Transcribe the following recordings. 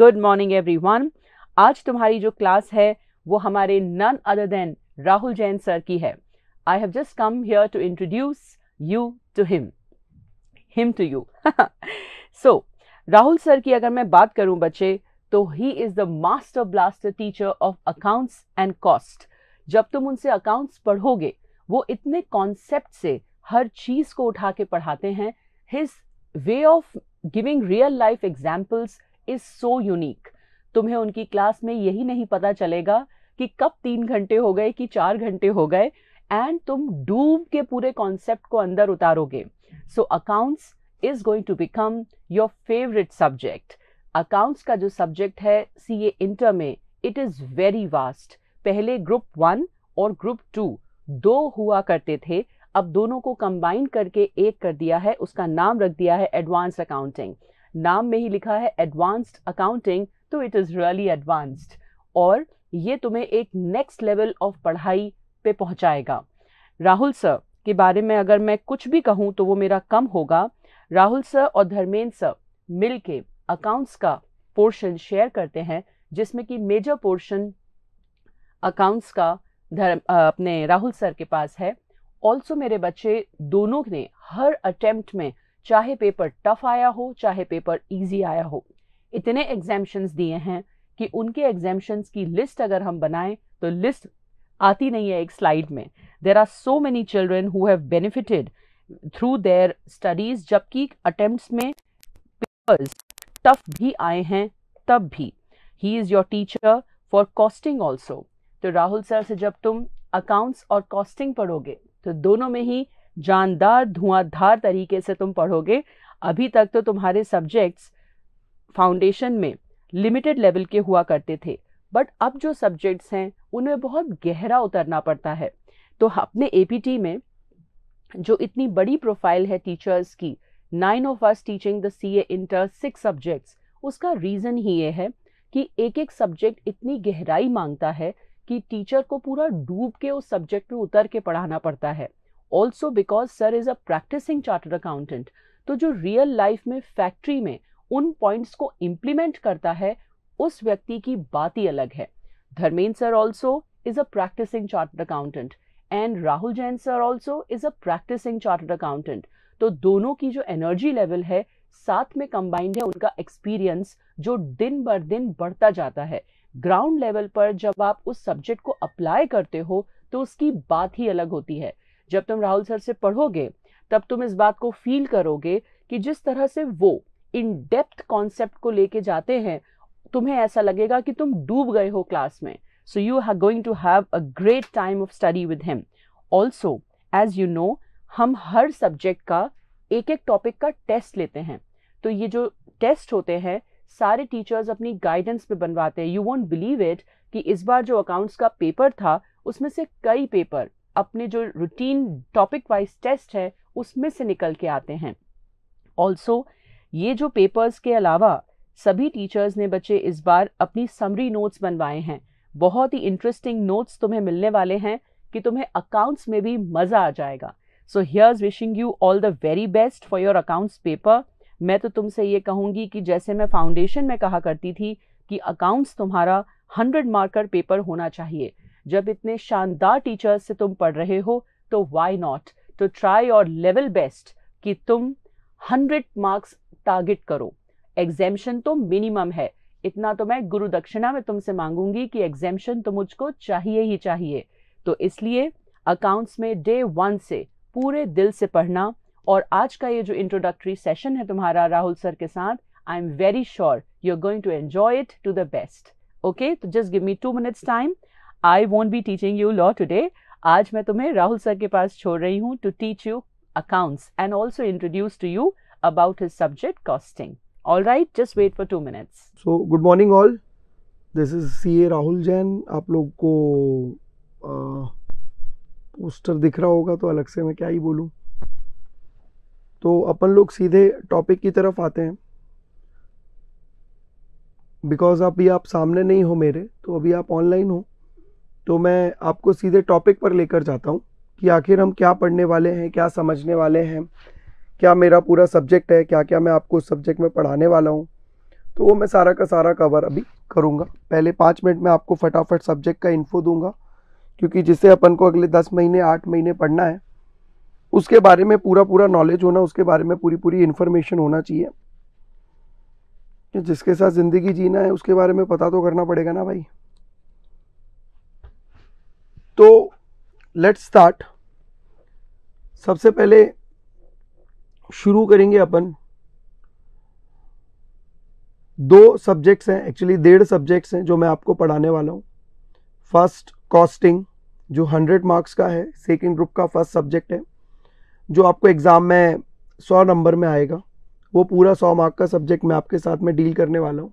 Good morning everyone आज तुम्हारी जो क्लास है वो हमारे none other than Rahul Jain sir की है I have just come here to introduce you to him him to you so Rahul sir की अगर मैं बात करूं बच्चे तो he is the master blaster teacher of accounts and cost जब तुम उनसे अकाउंट्स पढ़ोगे वो इतने कॉन्सेप्ट से हर चीज़ को उठा के पढ़ाते हैं his way of giving real life examples is so unique तुम्हें उनकी क्लास में यही नहीं पता चलेगा कि कब तीन घंटे हो गए कि चार घंटे हो गए एंड तुम डूब के पूरे कॉन्सेप्ट को अंदर उतारोगे so accounts is going to become your favourite subject accounts का जो सब्जेक्ट है सी ए इंटर में इट इज वेरी वास्ट पहले ग्रुप वन और ग्रुप टू दो हुआ करते थे अब दोनों को कंबाइन करके एक कर दिया है उसका नाम रख दिया है एडवांस अकाउंटिंग नाम में ही लिखा है एडवांस्ड अकाउंटिंग तो इट इज़ रियली एडवांस्ड और ये तुम्हें एक नेक्स्ट लेवल ऑफ पढ़ाई पे पहुंचाएगा राहुल सर के बारे में अगर मैं कुछ भी कहूँ तो वो मेरा कम होगा राहुल सर और धर्मेंद्र सर मिल के अकाउंट्स का पोर्शन शेयर करते हैं जिसमें कि मेजर पोर्शन अकाउंट्स का धर्म अपने राहुल सर के पास है ऑल्सो मेरे बच्चे दोनों ने हर अटेम्प्ट में चाहे पेपर टफ आया हो चाहे पेपर इजी आया हो इतने एग्जाम्शंस दिए हैं कि उनके एग्जामेशन की लिस्ट अगर हम बनाएं तो लिस्ट आती नहीं है एक स्लाइड में there are so many children who have benefited through their studies जबकि अटेम्प्ट में पेपर्स टफ भी आए हैं तब भी he is your teacher for costing also तो राहुल सर से जब तुम अकाउंट्स और कॉस्टिंग पढ़ोगे तो दोनों में ही जानदार धुआंधार तरीके से तुम पढ़ोगे अभी तक तो तुम्हारे सब्जेक्ट्स फाउंडेशन में लिमिटेड लेवल के हुआ करते थे बट अब जो सब्जेक्ट्स हैं उनमें बहुत गहरा उतरना पड़ता है तो अपने ए में जो इतनी बड़ी प्रोफाइल है टीचर्स की nine of us teaching the C A inter six subjects उसका रीज़न ही ये है कि एक एक सब्जेक्ट इतनी गहराई मांगता है कि टीचर को पूरा डूब के उस सब्जेक्ट में उतर के पढ़ाना पड़ता है also because sir is a practising chartered accountant तो जो रियल लाइफ में फैक्ट्री में उन पॉइंट्स को इम्प्लीमेंट करता है उस व्यक्ति की बात ही अलग है Dharmendra sir also is a practising chartered accountant and Rahul Jain sir also is a practising chartered accountant तो दोनों की जो एनर्जी लेवल है साथ में कंबाइंड है उनका एक्सपीरियंस जो दिन बर दिन बढ़ता जाता है ग्राउंड लेवल पर जब आप उस सब्जेक्ट को अप्लाई करते हो तो उसकी बात ही अलग होती है जब तुम राहुल सर से पढ़ोगे तब तुम इस बात को फील करोगे कि जिस तरह से वो इन डेप्थ कॉन्सेप्ट को लेके जाते हैं तुम्हें ऐसा लगेगा कि तुम डूब गए हो क्लास में so you are going to have a great time of study with him also as you know हम हर सब्जेक्ट का एक एक टॉपिक का टेस्ट लेते हैं तो ये जो टेस्ट होते हैं सारे टीचर्स अपनी गाइडेंस पे बनवाते हैं यू वॉन्ट बिलीव इट कि इस बार जो अकाउंट्स का पेपर था उसमें से कई पेपर अपने जो रूटीन टॉपिक वाइज टेस्ट है उसमें से निकल के आते हैं ऑल्सो ये जो पेपर्स के अलावा सभी टीचर्स ने बच्चे इस बार अपनी समरी नोट्स बनवाए हैं बहुत ही इंटरेस्टिंग नोट्स तुम्हें मिलने वाले हैं कि तुम्हें अकाउंट्स में भी मज़ा आ जाएगा so here's wishing you all the very best for your accounts paper मैं तो तुमसे ये कहूँगी कि जैसे मैं फाउंडेशन में कहा करती थी कि अकाउंट्स तुम्हारा हंड्रेड मार्कर पेपर होना चाहिए जब इतने शानदार टीचर्स से तुम पढ़ रहे हो तो वाई नॉट तो ट्राई और लेवल बेस्ट कि तुम हंड्रेड मार्क्स टारगेट करो एग्जेम्शन तो मिनिमम है इतना तो मैं गुरु दक्षिणा में तुमसे मांगूंगी कि एग्जेम्शन तो मुझको चाहिए ही चाहिए तो इसलिए अकाउंट्स में डे वन से पूरे दिल से पढ़ना और आज का ये जो इंट्रोडक्टरी सेशन है तुम्हारा राहुल सर के साथ I am very sure you are going to enjoy it to the best okay तो just give me two minutes time I won't be teaching you law today आज मैं तुम्हें राहुल सर के पास छोड़ रही हूँ to teach you accounts and also introduce to you about his subject costing all right just wait for two minutes so good morning all this is C A Rahul Jain आप लोग को पोस्टर दिख रहा होगा तो अलग से मैं क्या ही बोलूँ तो अपन लोग सीधे टॉपिक की तरफ आते हैं बिकॉज अभी आप सामने नहीं हो मेरे तो अभी आप ऑनलाइन हो तो मैं आपको सीधे टॉपिक पर लेकर जाता हूँ कि आखिर हम क्या पढ़ने वाले हैं क्या समझने वाले हैं क्या मेरा पूरा सब्जेक्ट है क्या क्या मैं आपको उस सब्जेक्ट में पढ़ाने वाला हूँ तो वो मैं सारा का सारा कवर अभी करूँगा पहले पाँच मिनट में आपको फटाफट सब्जेक्ट का इन्फो दूंगा क्योंकि जिसे अपन को अगले दस महीने आठ महीने पढ़ना है उसके बारे में पूरा पूरा नॉलेज होना उसके बारे में पूरी पूरी इन्फॉर्मेशन होना चाहिए जिसके साथ ज़िंदगी जीना है उसके बारे में पता तो करना पड़ेगा ना भाई तो लेट्स स्टार्ट सबसे पहले शुरू करेंगे अपन दो सब्जेक्ट्स हैं एक्चुअली डेढ़ सब्जेक्ट्स हैं जो मैं आपको पढ़ाने वाला हूँ फर्स्ट कॉस्टिंग जो हंड्रेड मार्क्स का है सेकंड ग्रुप का फर्स्ट सब्जेक्ट है जो आपको एग्ज़ाम में सौ नंबर में आएगा वो पूरा सौ मार्क का सब्जेक्ट मैं आपके साथ में डील करने वाला हूँ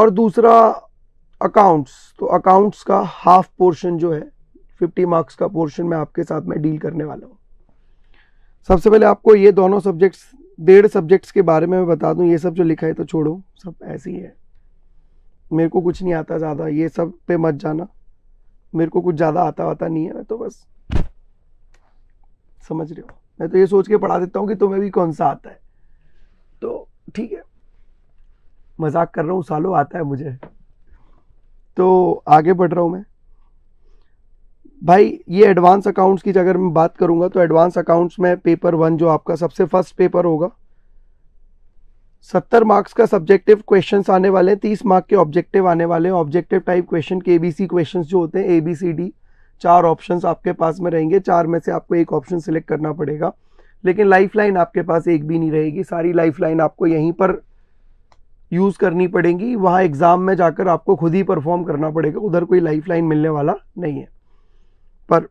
और दूसरा अकाउंट्स तो अकाउंट्स का हाफ पोर्शन जो है 50 मार्क्स का पोर्शन मैं आपके साथ में डील करने वाला हूँ सबसे पहले आपको ये दोनों सब्जेक्ट्स डेढ़ सब्जेक्ट्स के बारे में मैं बता दूँ ये सब जो लिखा है तो छोड़ो सब ऐसे ही है मेरे को कुछ नहीं आता ज़्यादा ये सब पे मत जाना मेरे को कुछ ज़्यादा आता वाता नहीं है मैं तो बस समझ रहे हो मैं तो ये सोच के पढ़ा देता हूँ कि तुम्हें भी कौन सा आता है तो ठीक है मजाक कर रहा हूँ सालों आता है मुझे तो आगे बढ़ रहा हूँ मैं भाई ये एडवांस अकाउंट्स की अगर मैं बात करूँगा तो एडवांस अकाउंट्स में पेपर वन जो आपका सबसे फर्स्ट पेपर होगा सत्तर मार्क्स का सब्जेक्टिव क्वेश्चंस आने वाले हैं तीस मार्क के ऑब्जेक्टिव आने वाले हैं ऑब्जेक्टिव टाइप क्वेश्चन के एबीसी क्वेश्चंस जो होते हैं ए बी सी डी चार ऑप्शन आपके पास में रहेंगे चार में से आपको एक ऑप्शन सिलेक्ट करना पड़ेगा लेकिन लाइफ लाइन आपके पास एक भी नहीं रहेगी सारी लाइफ लाइन आपको यहीं पर यूज़ करनी पड़ेंगी वहाँ एग्ज़ाम में जाकर आपको खुद ही परफॉर्म करना पड़ेगा उधर कोई लाइफ लाइन मिलने वाला नहीं है पर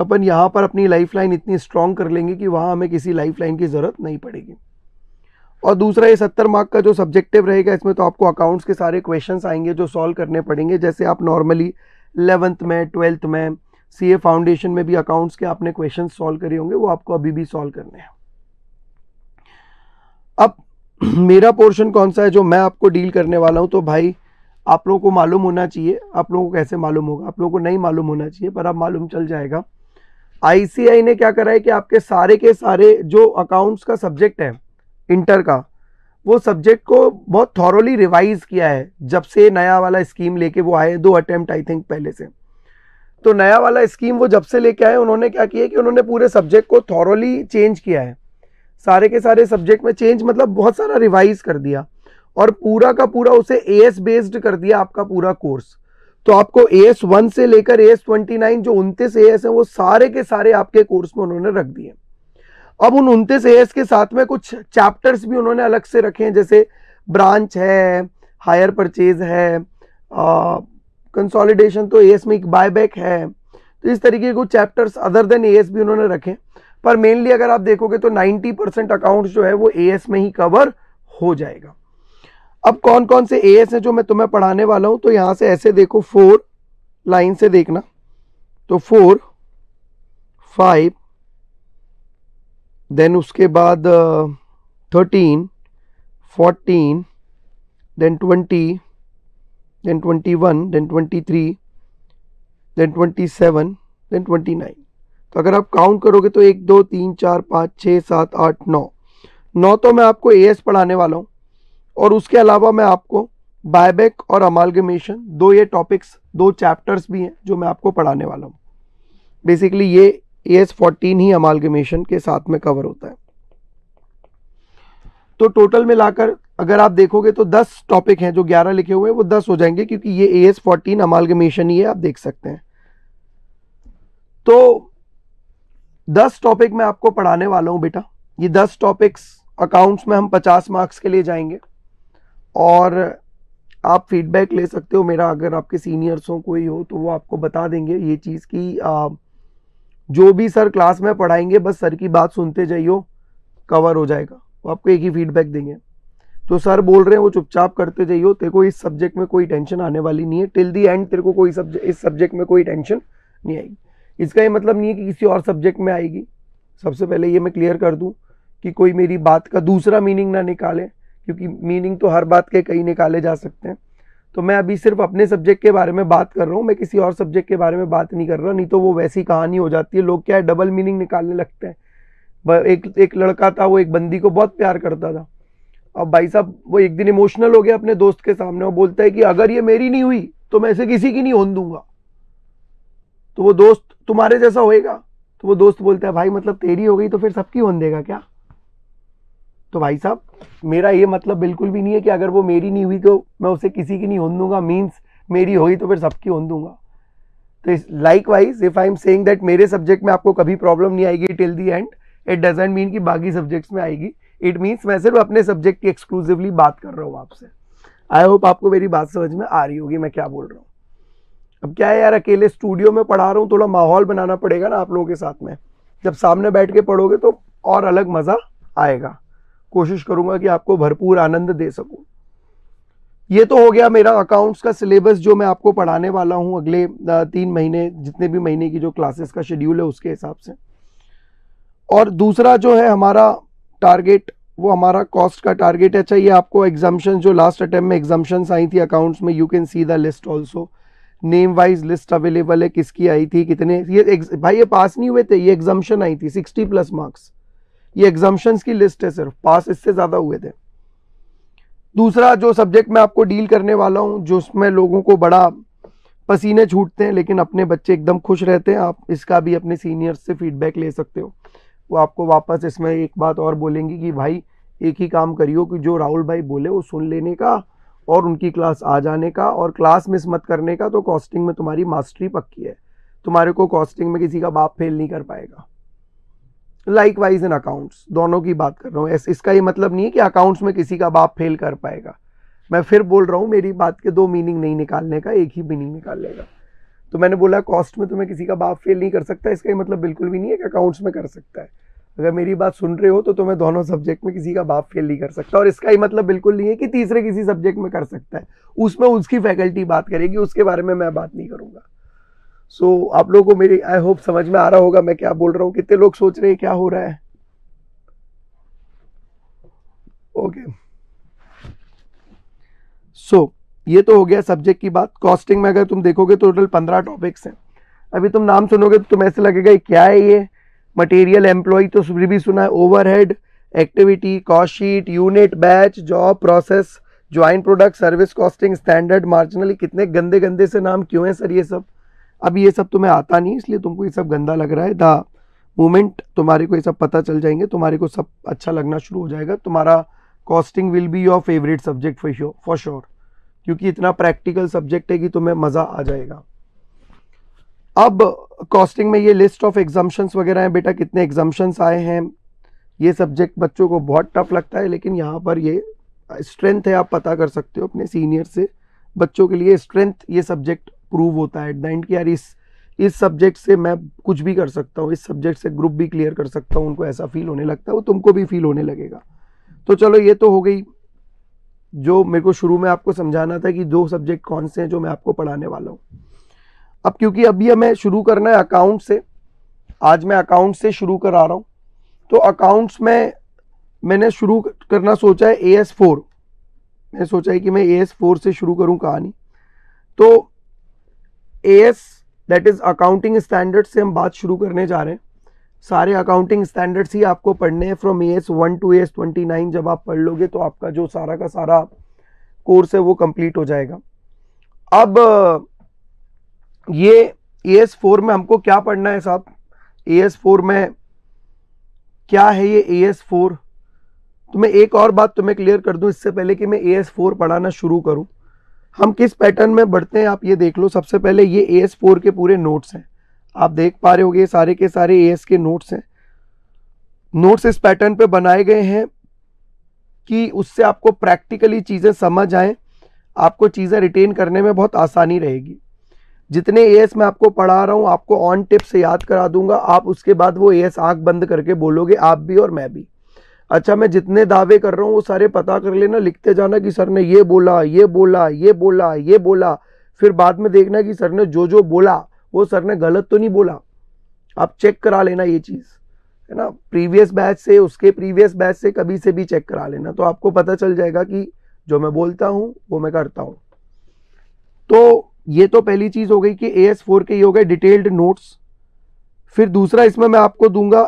अपन यहाँ पर अपनी लाइफ लाइन इतनी स्ट्रांग कर लेंगे कि वहाँ हमें किसी लाइफ लाइन की ज़रूरत नहीं पड़ेगी और दूसरा ये सत्तर मार्क का जो सब्जेक्टिव रहेगा इसमें तो आपको अकाउंट्स के सारे क्वेश्चंस आएंगे जो सॉल्व करने पड़ेंगे जैसे आप नॉर्मली एलेवंथ में ट्वेल्थ में सी फाउंडेशन में भी अकाउंट्स के आपने क्वेश्चन सॉल्व करे होंगे वो आपको अभी भी सॉल्व करने हैं अब मेरा पोर्शन कौन सा है जो मैं आपको डील करने वाला हूँ तो भाई आप लोगों को मालूम होना चाहिए आप लोगों को कैसे मालूम होगा आप लोगों को नहीं मालूम होना चाहिए पर आप मालूम चल जाएगा आईसीआई ने क्या करा है कि आपके सारे के सारे जो अकाउंट्स का सब्जेक्ट है इंटर का वो सब्जेक्ट को बहुत थॉरली रिवाइज किया है जब से नया वाला स्कीम लेके वो आए दो अटैम्प्ट आई थिंक पहले से तो नया वाला स्कीम वो जब से लेके आए उन्होंने क्या किया कि उन्होंने पूरे सब्जेक्ट को थॉरली चेंज किया है सारे के सारे सब्जेक्ट में चेंज मतलब बहुत सारा रिवाइज कर दिया और पूरा का पूरा उसे ए एस बेस्ड कर दिया आपका पूरा कोर्स तो आपको ए एस वन से लेकर ए एस ट्वेंटी नाइन जो उनतीस ए एस है वो सारे के सारे आपके कोर्स में उन्होंने रख दिए अब उन उनतीस ए एस के साथ में कुछ चैप्टर्स भी उन्होंने अलग से रखे हैं जैसे ब्रांच है हायर परचेज है कंसोलिडेशन तो ए एस में एक बाय बैक है तो इस तरीके के कुछ chapters other than A S भी उन्होंने रखे पर मेनली अगर आप देखोगे तो 90 परसेंट अकाउंट जो है वो ए में ही कवर हो जाएगा अब कौन कौन से ए है जो मैं तुम्हें पढ़ाने वाला हूं तो यहां से ऐसे देखो फोर लाइन से देखना तो फोर फाइव देन उसके बाद thirteen fourteen then twenty then twenty one then twenty three then twenty seven then twenty nine तो अगर आप काउंट करोगे तो एक दो तीन चार पाँच छः सात आठ नौ नौ तो मैं आपको ए एस पढ़ाने वाला हूँ और उसके अलावा मैं आपको बायबैक और अमालगमेशन दो ये टॉपिक्स दो चैप्टर्स भी हैं जो मैं आपको पढ़ाने वाला हूँ बेसिकली ये ए एस फोर्टीन ही अमालगमेशन के साथ में कवर होता है तो टोटल मिलाकर अगर आप देखोगे तो 10 टॉपिक हैं जो 11 लिखे हुए हैं वो 10 हो जाएंगे क्योंकि ये ए एस फोर्टीन अमालगमेशन ही है आप देख सकते हैं तो दस टॉपिक मैं आपको पढ़ाने वाला हूँ बेटा ये दस टॉपिक्स अकाउंट्स में हम पचास मार्क्स के लिए जाएंगे और आप फीडबैक ले सकते हो मेरा अगर आपके सीनियर्स हो कोई हो तो वो आपको बता देंगे ये चीज़ कि आ, जो भी सर क्लास में पढ़ाएंगे बस सर की बात सुनते जाइयो कवर हो जाएगा वो आपको एक ही फीडबैक देंगे जो तो सर बोल रहे हैं वो चुपचाप करते जाइयो तेरे को इस सब्जेक्ट में कोई टेंशन आने वाली नहीं है टिल दी एंड तेरे को कोई सब्जेक्ट इस सब्जेक्ट में कोई टेंशन नहीं आएगी इसका ये मतलब नहीं है कि किसी और सब्जेक्ट में आएगी सबसे पहले ये मैं क्लियर कर दूँ कि कोई मेरी बात का दूसरा मीनिंग ना निकाले क्योंकि मीनिंग तो हर बात के कई निकाले जा सकते हैं तो मैं अभी सिर्फ अपने सब्जेक्ट के बारे में बात कर रहा हूँ मैं किसी और सब्जेक्ट के बारे में बात नहीं कर रहा नहीं तो वो वैसी कहानी हो जाती है लोग क्या है डबल मीनिंग निकालने लगते हैं एक एक लड़का था वो एक बंदी को बहुत प्यार करता था अब भाई साहब वो एक दिन इमोशनल हो गया अपने दोस्त के सामने वो बोलता है कि अगर ये मेरी नहीं हुई तो मैं ऐसे किसी की नहीं होन दूंगा तो वो दोस्त तुम्हारे जैसा होएगा तो वो दोस्त बोलता है भाई मतलब तेरी हो गई तो फिर सबकी होने देगा क्या तो भाई साहब मेरा ये मतलब बिल्कुल भी नहीं है कि अगर वो मेरी नहीं हुई तो मैं उसे किसी की नहीं होन दूंगा मीन्स मेरी होगी तो फिर सबकी होन दूंगा तो likewise if I am saying that मेरे सब्जेक्ट में आपको कभी प्रॉब्लम नहीं आएगी till the end it doesn't mean कि बाकी सब्जेक्ट्स में आएगी इट मीन्स मैं सिर्फ अपने सब्जेक्ट की एक्सक्लूसिवली बात कर रहा हूँ आपसे आई होप आपको मेरी बात समझ में आ रही होगी मैं क्या बोल रहा हूँ अब क्या है यार अकेले स्टूडियो में पढ़ा रहा हूँ थोड़ा माहौल बनाना पड़ेगा ना आप लोगों के साथ में जब सामने बैठ के पढ़ोगे तो और अलग मज़ा आएगा कोशिश करूँगा कि आपको भरपूर आनंद दे सकूँ ये तो हो गया मेरा अकाउंट्स का सिलेबस जो मैं आपको पढ़ाने वाला हूँ अगले तीन महीने जितने भी महीने की जो क्लासेस का शेड्यूल है उसके हिसाब से और दूसरा जो है हमारा टारगेट वो हमारा कॉस्ट का टारगेट है अच्छा, ये आपको एग्जामेशन जो लास्ट अटैम्प में एग्जामेशन आई थी अकाउंट्स में you can see the list also name wise list available है किसकी आई थी कितने ये भाई ये पास नहीं हुए थे ये एग्जाम्शन आई थी सिक्सटी प्लस मार्क्स ये एग्जामेशन की लिस्ट है सिर्फ पास इससे ज़्यादा हुए थे दूसरा जो सब्जेक्ट मैं आपको डील करने वाला हूँ जो उसमें लोगों को बड़ा पसीने छूटते हैं लेकिन अपने बच्चे एकदम खुश रहते हैं आप इसका भी अपने सीनियर्स से फीडबैक ले सकते हो वो आपको वापस इसमें एक बात और बोलेंगी कि भाई एक ही काम करियो कि जो राहुल भाई बोले वो सुन लेने का और उनकी क्लास आ जाने का और क्लास मिस मत करने का तो कॉस्टिंग में तुम्हारी मास्टरी पक्की है तुम्हारे को कॉस्टिंग में किसी का बाप फेल नहीं कर पाएगा लाइक वाइज इन अकाउंट्स दोनों की बात कर रहा हूँ इसका ये मतलब नहीं है कि अकाउंट्स में किसी का बाप फेल कर पाएगा मैं फिर बोल रहा हूँ मेरी बात के दो मीनिंग नहीं निकालने का एक ही मीनिंग निकाल लेगा तो मैंने बोला कॉस्ट में तुम्हें किसी का बाप फेल नहीं कर सकता इसका ये मतलब बिल्कुल भी नहीं है कि अकाउंट्स में कर सकता है अगर मेरी बात सुन रहे हो तो तुम्हें तो दोनों सब्जेक्ट में किसी का बाप फेल नहीं कर सकता और इसका ही मतलब बिल्कुल नहीं है कि तीसरे किसी सब्जेक्ट में कर सकता है उसमें उसकी फैकल्टी बात करेगी उसके बारे में मैं बात नहीं करूँगा सो so, आप लोगों को मेरी आई होप समझ में आ रहा होगा मैं क्या बोल रहा हूँ कितने लोग सोच रहे हैं क्या हो रहा है ओके okay. सो so, ये तो हो गया सब्जेक्ट की बात कॉस्टिंग में अगर तुम देखोगे तो टोटल पंद्रह टॉपिक्स हैं अभी तुम नाम सुनोगे तो तुम ऐसे लगेगा क्या है ये मटेरियल एम्प्लॉय तो भी सुना है overhead activity cost sheet unit batch job process joint product service costing standard marginally कितने गंदे गंदे से नाम क्यों हैं सर ये सब अब ये सब तुम्हें आता नहीं इसलिए तुमको ये सब गंदा लग रहा है द मोमेंट तुम्हारे को ये सब पता चल जाएंगे तुम्हारे को सब अच्छा लगना शुरू हो जाएगा तुम्हारा costing will be your favourite subject for sure for sure क्योंकि इतना प्रैक्टिकल सब्जेक्ट है कि तुम्हें मज़ा आ जाएगा अब कॉस्टिंग में ये लिस्ट ऑफ एग्जाम्शंस वगैरह हैं बेटा कितने एग्जाम्शंस आए हैं ये सब्जेक्ट बच्चों को बहुत टफ लगता है लेकिन यहाँ पर ये स्ट्रेंथ है आप पता कर सकते हो अपने सीनियर से बच्चों के लिए स्ट्रेंथ ये सब्जेक्ट प्रूव होता है एट द एंड कि यार इस इस सब्जेक्ट से मैं कुछ भी कर सकता हूँ इस सब्जेक्ट से ग्रुप भी क्लियर कर सकता हूँ उनको ऐसा फील होने लगता है वो तुमको भी फील होने लगेगा तो चलो ये तो हो गई जो मेरे को शुरू में आपको समझाना था कि दो सब्जेक्ट कौन से हैं जो मैं आपको पढ़ाने वाला हूँ अब क्योंकि अभी हमें शुरू करना है अकाउंट से आज मैं अकाउंट से शुरू करा रहा हूँ तो अकाउंट्स में मैंने शुरू करना सोचा है ए एस फोर मैंने सोचा है कि मैं ए एस फोर से शुरू करूँ कहानी तो A S that is accounting standard से हम बात शुरू करने जा रहे हैं सारे अकाउंटिंग स्टैंडर्ड्स ही आपको पढ़ने हैं from A S one to A S twenty nine जब आप पढ़ लोगे तो आपका जो सारा का सारा कोर्स है वो कंप्लीट हो जाएगा अब ये ए एस फोर में हमको क्या पढ़ना है साहब ए एस फोर में क्या है ये ए एस फोर तो मैं एक और बात तुम्हें क्लियर कर दूं इससे पहले कि मैं ए एस फोर पढ़ाना शुरू करूं हम किस पैटर्न में बढ़ते हैं आप ये देख लो सबसे पहले ये ए एस फोर के पूरे नोट्स हैं आप देख पा रहे हो ये सारे के सारे ए एस के नोट्स हैं नोट्स इस पैटर्न पे बनाए गए हैं कि उससे आपको प्रैक्टिकली चीज़ें समझ आएँ आपको चीज़ें रिटेन करने में बहुत आसानी रहेगी जितने एस मैं आपको पढ़ा रहा हूँ आपको ऑन टिप से याद करा दूंगा आप उसके बाद वो एस आंख बंद करके बोलोगे आप भी और मैं भी अच्छा मैं जितने दावे कर रहा हूँ वो सारे पता कर लेना लिखते जाना कि सर ने ये बोला ये बोला ये बोला ये बोला फिर बाद में देखना कि सर ने जो जो बोला वो सर ने गलत तो नहीं बोला आप चेक करा लेना ये चीज़ है ना प्रीवियस बैच से उसके प्रीवियस बैच से कभी से भी चेक करा लेना तो आपको पता चल जाएगा कि जो मैं बोलता हूँ वो मैं करता हूँ तो ये तो पहली चीज़ हो गई कि ए एस फोर के ये हो गए डिटेल्ड नोट्स फिर दूसरा इसमें मैं आपको दूंगा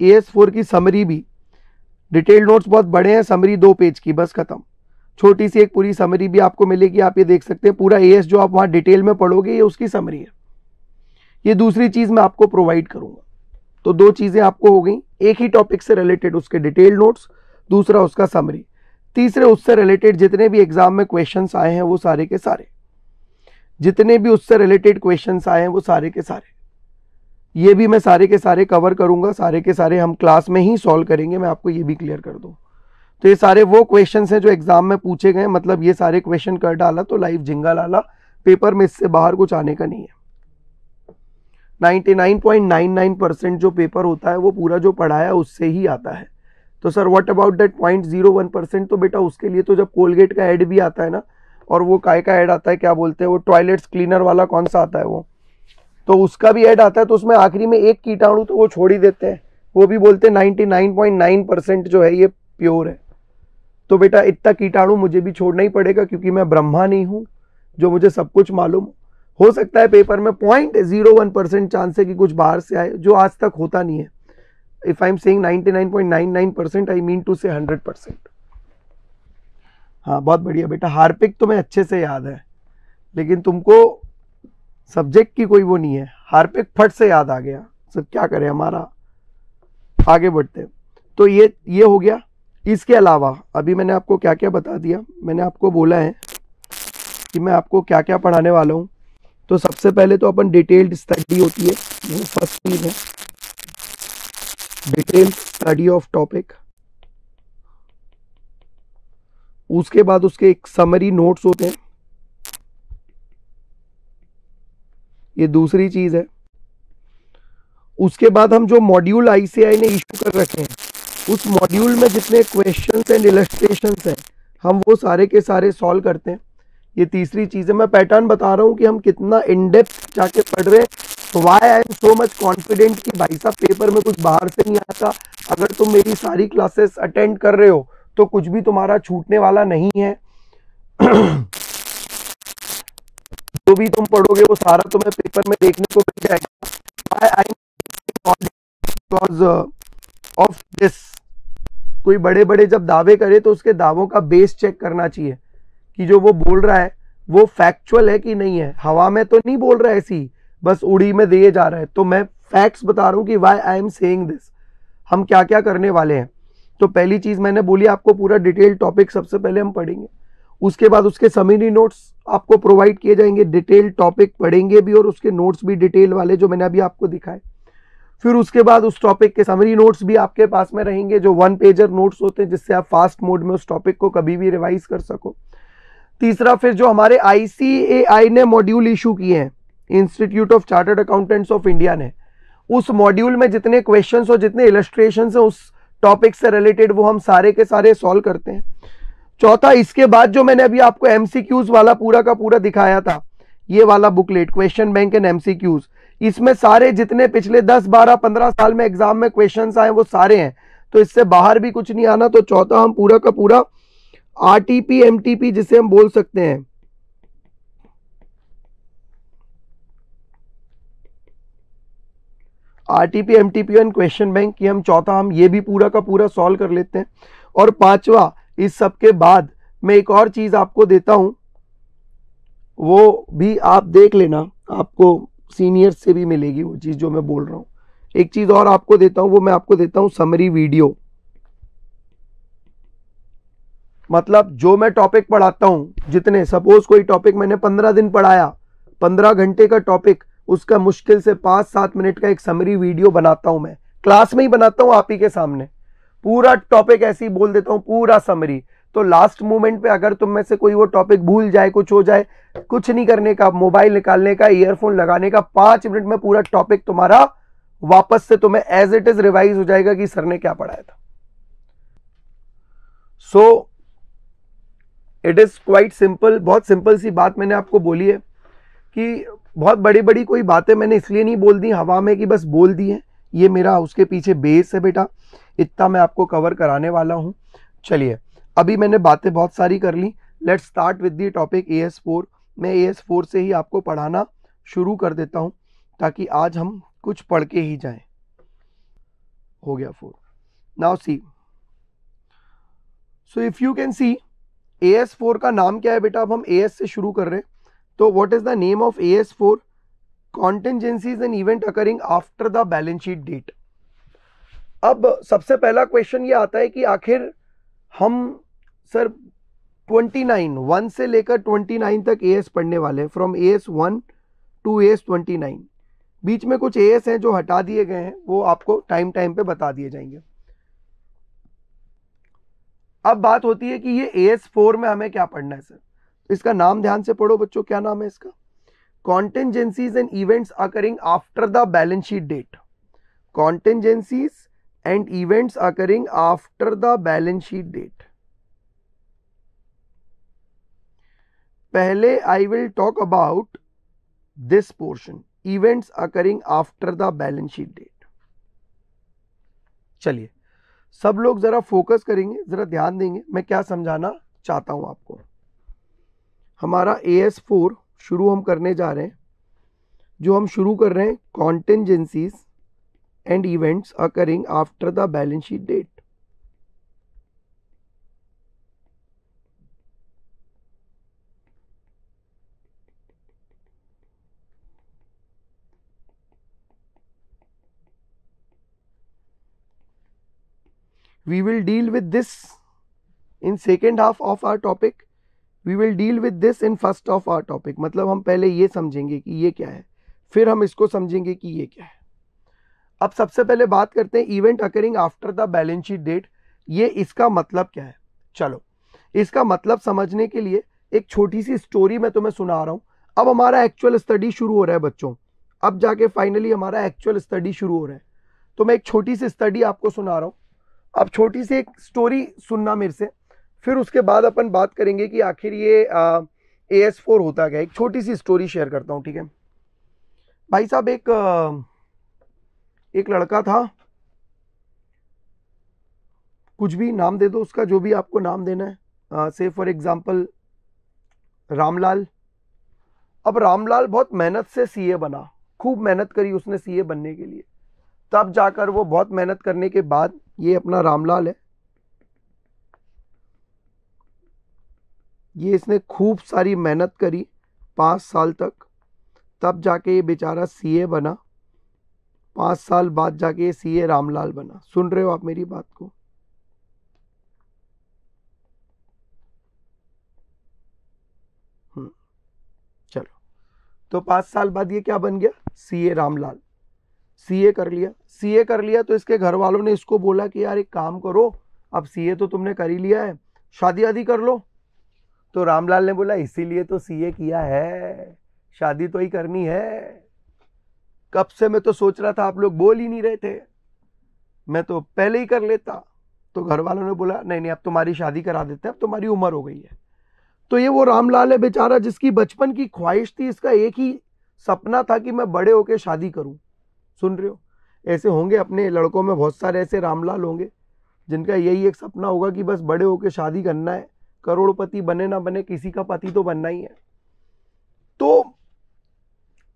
ए एस फोर की समरी भी डिटेल्ड नोट्स बहुत बड़े हैं समरी दो पेज की बस ख़त्म छोटी सी एक पूरी समरी भी आपको मिलेगी आप ये देख सकते हैं पूरा ए एस जो आप वहाँ डिटेल में पढ़ोगे ये उसकी समरी है ये दूसरी चीज़ मैं आपको प्रोवाइड करूंगा तो दो चीज़ें आपको हो गई एक ही टॉपिक से रिलेटेड उसके डिटेल नोट्स दूसरा उसका समरी तीसरे उससे रिलेटेड जितने भी एग्ज़ाम में क्वेश्चंस आए हैं वो सारे के सारे जितने भी उससे रिलेटेड क्वेश्चन आए हैं वो सारे के सारे ये भी मैं सारे के सारे कवर करूंगा सारे के सारे हम क्लास में ही सॉल्व करेंगे मैं आपको ये भी क्लियर कर दूँ तो ये सारे वो क्वेश्चन हैं जो एग्ज़ाम में पूछे गए मतलब ये सारे क्वेश्चन कर डाला तो लाइव झिंगा लाला पेपर में इससे बाहर कुछ आने का नहीं है 99.99 परसेंट जो पेपर होता है वो पूरा जो पढ़ाया उससे ही आता है तो sir what about that point zero one percent तो बेटा उसके लिए तो जब कोलगेट का ऐड भी आता है ना और वो काय का ऐड आता है क्या बोलते हैं वो टॉयलेट्स क्लीनर वाला कौन सा आता है वो तो उसका भी ऐड आता है तो उसमें आखिरी में एक कीटाणु तो वो छोड़ ही देते हैं वो भी बोलते हैं ninety nine point nine percent जो है ये प्योर है तो बेटा इतना कीटाणु मुझे भी छोड़ना ही पड़ेगा क्योंकि मैं ब्रह्मा नहीं हूँ जो मुझे सब कुछ मालूम हो सकता है पेपर में point zero one percent chance है कि कुछ बाहर से आए जो आज तक होता नहीं है if I am saying ninety nine point nine nine percent I mean to say hundred percent हाँ बहुत बढ़िया बेटा हार्पिक तुम्हें तो अच्छे से याद है लेकिन तुमको सब्जेक्ट की कोई वो नहीं है हार्पिक फट से याद आ गया सर क्या करें हमारा आगे बढ़ते हैं तो ये ये हो गया इसके अलावा अभी मैंने आपको क्या क्या बता दिया मैंने आपको बोला है कि मैं आपको क्या क्या पढ़ाने वाला हूँ तो सबसे पहले तो अपन डिटेल्ड स्टडी होती है वो फर्स्ट चीज है डिटेल्ड स्टडी ऑफ टॉपिक उसके बाद उसके एक समरी नोट्स होते हैं ये दूसरी चीज है उसके बाद हम जो मॉड्यूल आईसीआई ने इशू कर रखे हैं उस मॉड्यूल में जितने क्वेश्चंस एंड इलस्ट्रेशंस हैं हम वो सारे के सारे सॉल्व करते हैं ये तीसरी चीज़ है मैं पैटर्न बता रहा हूँ कि हम कितना इनडेप्थ जाके पढ़ रहे हैं why I am so much confident कि भाई साहब पेपर में कुछ बाहर से नहीं आता अगर तुम मेरी सारी क्लासेस अटेंड कर रहे हो तो कुछ भी तुम्हारा छूटने वाला नहीं है जो भी तुम पढ़ोगे वो सारा तुम्हें पेपर में देखने को मिल जाएगा ऑफ दिस uh, कोई बड़े बड़े जब दावे करे तो उसके दावों का बेस चेक करना चाहिए कि जो वो बोल रहा है वो फैक्चुअल है कि नहीं है हवा में तो नहीं बोल रहा है ऐसी बस उड़ी में दिए जा रहा है तो मैं फैक्ट्स बता रहा हूँ कि why I am saying this हम क्या क्या करने वाले हैं तो पहली चीज़ मैंने बोली आपको पूरा डिटेल टॉपिक सबसे पहले हम पढ़ेंगे उसके बाद उसके समीनी नोट्स आपको प्रोवाइड किए जाएंगे डिटेल टॉपिक पढ़ेंगे भी और उसके नोट्स भी डिटेल वाले जो मैंने अभी आपको दिखाए फिर उसके बाद उस टॉपिक के समरी नोट्स भी आपके पास में रहेंगे जो वन पेजर नोट्स होते हैं जिससे आप फास्ट मोड में उस टॉपिक को कभी भी रिवाइज कर सको तीसरा फिर जो हमारे आईसीएआई ने मॉड्यूल इशू किए हैं Institute of Chartered Accountants of India ने उस मॉड्यूल में जितने क्वेश्चन और जितने इलस्ट्रेशन है उस टॉपिक से रिलेटेड वो हम सारे के सारे सॉल्व करते हैं चौथा इसके बाद जो मैंने अभी आपको एमसीक्यूज वाला पूरा का पूरा दिखाया था ये वाला booklet question bank and MCQs इसमें सारे जितने पिछले 10, 12, 15 साल में एग्जाम में क्वेश्चन आए वो सारे हैं तो इससे बाहर भी कुछ नहीं आना तो चौथा हम पूरा का पूरा टी पी जिसे हम बोल सकते हैं RTP MTP and question bank की हम चौथा हम ये भी पूरा का पूरा सॉल्व कर लेते हैं और पांचवा इस सब के बाद मैं एक और चीज़ आपको देता हूँ वो भी आप देख लेना आपको सीनियर से भी मिलेगी वो चीज़ जो मैं बोल रहा हूँ एक चीज़ और आपको देता हूँ वो मैं आपको देता हूँ समरी वीडियो मतलब जो मैं टॉपिक पढ़ाता हूँ जितने सपोज कोई टॉपिक मैंने पंद्रह दिन पढ़ाया पंद्रह घंटे का टॉपिक उसका मुश्किल से पाँच सात मिनट का एक समरी वीडियो बनाता हूँ मैं क्लास में ही बनाता हूँ आप ही के सामने पूरा टॉपिक ऐसे ही बोल देता हूँ पूरा समरी तो लास्ट मोमेंट पे अगर तुम में से कोई वो टॉपिक भूल जाए कुछ हो जाए कुछ नहीं करने का मोबाइल निकालने का ईयरफोन लगाने का पाँच मिनट में पूरा टॉपिक तुम्हारा वापस से तुम्हें एज इट इज रिवाइज हो जाएगा कि सर ने क्या पढ़ाया था so it is quite simple बहुत सिंपल सी बात मैंने आपको बोली है कि बहुत बड़ी बड़ी कोई बातें मैंने इसलिए नहीं बोल दी हवा में कि बस बोल दी है ये मेरा उसके पीछे बेस है बेटा इतना मैं आपको कवर कराने वाला हूँ चलिए अभी मैंने बातें बहुत सारी कर ली let start with the topic A S four मैं ए एस फोर से ही आपको पढ़ाना शुरू कर देता हूँ ताकि आज हम कुछ पढ़ के ही जाएं हो गया four now see so if you can see A S four का नाम क्या है बेटा अब हम ए एस से शुरू कर रहे हैं तो the name of A S four contingency is an event occurring after the balance sheet date अब सबसे पहला क्वेश्चन ये आता है कि आखिर हम सर 29 वन से लेकर 29 तक ए एस पढ़ने वाले हैं from A S one to A twenty nine बीच में कुछ एस हैं जो हटा दिए गए हैं वो आपको टाइम टाइम पे बता दिए जाएंगे अब बात होती है कि ये एस फोर में हमें क्या पढ़ना है सर इसका नाम ध्यान से पढ़ो बच्चों क्या नाम है इसका contingencies and events occurring after the balance sheet date contingencies and events occurring after the balance sheet date पहले I will talk about this portion events occurring after the balance sheet date चलिए सब लोग जरा focus करेंगे जरा ध्यान देंगे मैं क्या समझाना चाहता हूं आपको हमारा ए एस फोर शुरू हम करने जा रहे हैं जो हम शुरू कर रहे हैं contingencies and events occurring after the balance sheet date we will deal with this in second half of our topic we will deal with this in first of our topic मतलब हम पहले ये समझेंगे कि ये क्या है फिर हम इसको समझेंगे कि ये क्या है अब सबसे पहले बात करते हैं event occurring after the balance sheet date ये इसका मतलब क्या है चलो इसका मतलब समझने के लिए एक छोटी सी स्टोरी मैं तुम्हें सुना रहा हूँ अब हमारा एक्चुअल स्टडी शुरू हो रहा है बच्चों अब जाके फाइनली हमारा एक्चुअल स्टडी शुरू हो रहा है तो मैं एक छोटी सी स्टडी आपको सुना रहा हूँ अब छोटी सी एक स्टोरी सुनना मेरे से फिर उसके बाद अपन बात करेंगे कि आखिर ये ए एस फोर होता क्या एक छोटी सी स्टोरी शेयर करता हूँ ठीक है भाई साहब एक एक लड़का था कुछ भी नाम दे दो उसका जो भी आपको नाम देना है से फॉर एग्ज़ाम्पल रामलाल अब रामलाल बहुत मेहनत से सीए बना खूब मेहनत करी उसने सीए बनने के लिए तब जाकर वो बहुत मेहनत करने के बाद ये अपना रामलाल है ये इसने खूब सारी मेहनत करी पाँच साल तक तब जाके ये बेचारा सीए बना पाँच साल बाद जाके ये सीए रामलाल बना सुन रहे हो आप मेरी बात को हम्म, चलो तो पाँच साल बाद ये क्या बन गया सीए रामलाल सीए कर लिया सीए कर लिया तो इसके घर वालों ने इसको बोला कि यार एक काम करो अब सीए तो तुमने कर ही लिया है शादी आदि कर लो तो रामलाल ने बोला इसीलिए तो सीए किया है शादी तो ही करनी है कब से मैं तो सोच रहा था आप लोग बोल ही नहीं रहे थे मैं तो पहले ही कर लेता तो घर वालों ने बोला नहीं नहीं अब तुम्हारी शादी करा देते हैं अब तुम्हारी उम्र हो गई है तो ये वो रामलाल है बेचारा जिसकी बचपन की ख्वाहिश थी इसका एक ही सपना था कि मैं बड़े होके शादी करूं सुन रहे हो ऐसे होंगे अपने लड़कों में बहुत सारे ऐसे रामलाल होंगे जिनका यही एक सपना होगा कि बस बड़े होके शादी करना है करोड़पति बने ना बने किसी का पति तो बनना ही है तो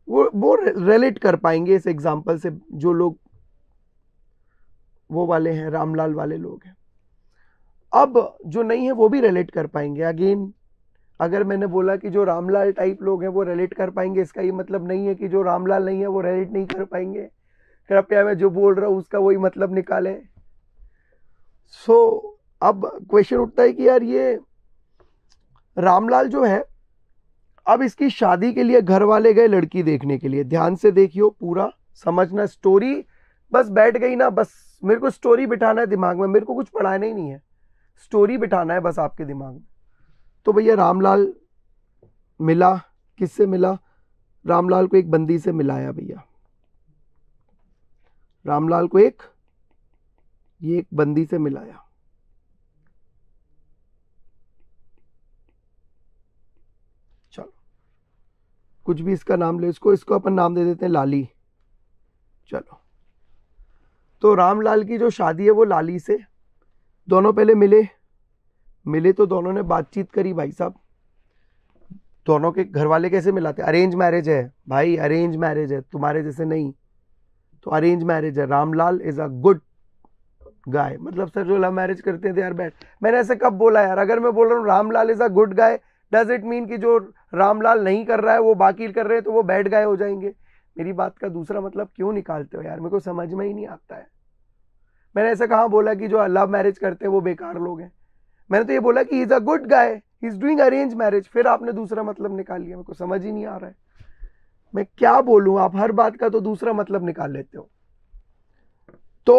वो वो रिलेट कर पाएंगे इस एग्जाम्पल से जो लोग वो वाले हैं रामलाल वाले लोग हैं अब जो नहीं है वो भी रिलेट कर पाएंगे अगेन अगर मैंने बोला कि जो रामलाल टाइप लोग हैं वो रिलेट कर पाएंगे इसका ये मतलब नहीं है कि जो रामलाल नहीं है वो रिलेट नहीं कर पाएंगे कृपया मैं जो बोल रहा हूँ उसका वही मतलब निकालें सो so, अब क्वेश्चन उठता है कि यार ये रामलाल जो है अब इसकी शादी के लिए घर वाले गए लड़की देखने के लिए ध्यान से देखियो पूरा समझना स्टोरी बस बैठ गई ना बस मेरे को स्टोरी बिठाना है दिमाग में मेरे को कुछ पढ़ाना ही नहीं है स्टोरी बिठाना है बस आपके दिमाग में तो भैया रामलाल मिला किससे मिला रामलाल को एक बंदी से मिलाया भैया रामलाल को एक ये एक बंदी से मिलाया कुछ भी इसका नाम ले इसको इसको अपन नाम दे देते हैं लाली चलो तो रामलाल की जो शादी है वो लाली से दोनों पहले मिले मिले तो दोनों ने बातचीत करी भाई साहब दोनों के घर वाले कैसे मिलाते अरेंज मैरिज है भाई अरेंज मैरिज है तुम्हारे जैसे नहीं तो अरेंज मैरिज है Ramlal is a good guy मतलब सर जो लव मैरिज करते थे तो यार बैठ मैंने ऐसे कब बोला यार अगर मैं बोल रहा हूँ Ramlal is a good guy does it mean कि जो रामलाल नहीं कर रहा है वो बाकी कर रहे हैं तो वो बैठ गए हो जाएंगे मेरी बात का दूसरा मतलब क्यों निकालते हो यार मेरे को समझ में ही नहीं आता है मैंने ऐसा कहाँ बोला कि जो लव मैरिज करते हैं वो बेकार लोग हैं मैंने तो ये बोला कि is a good guy is doing arrange marriage फिर आपने दूसरा मतलब निकाल लिया मेरे को समझ ही नहीं आ रहा है मैं क्या बोलूँ आप हर बात का तो दूसरा मतलब निकाल लेते हो तो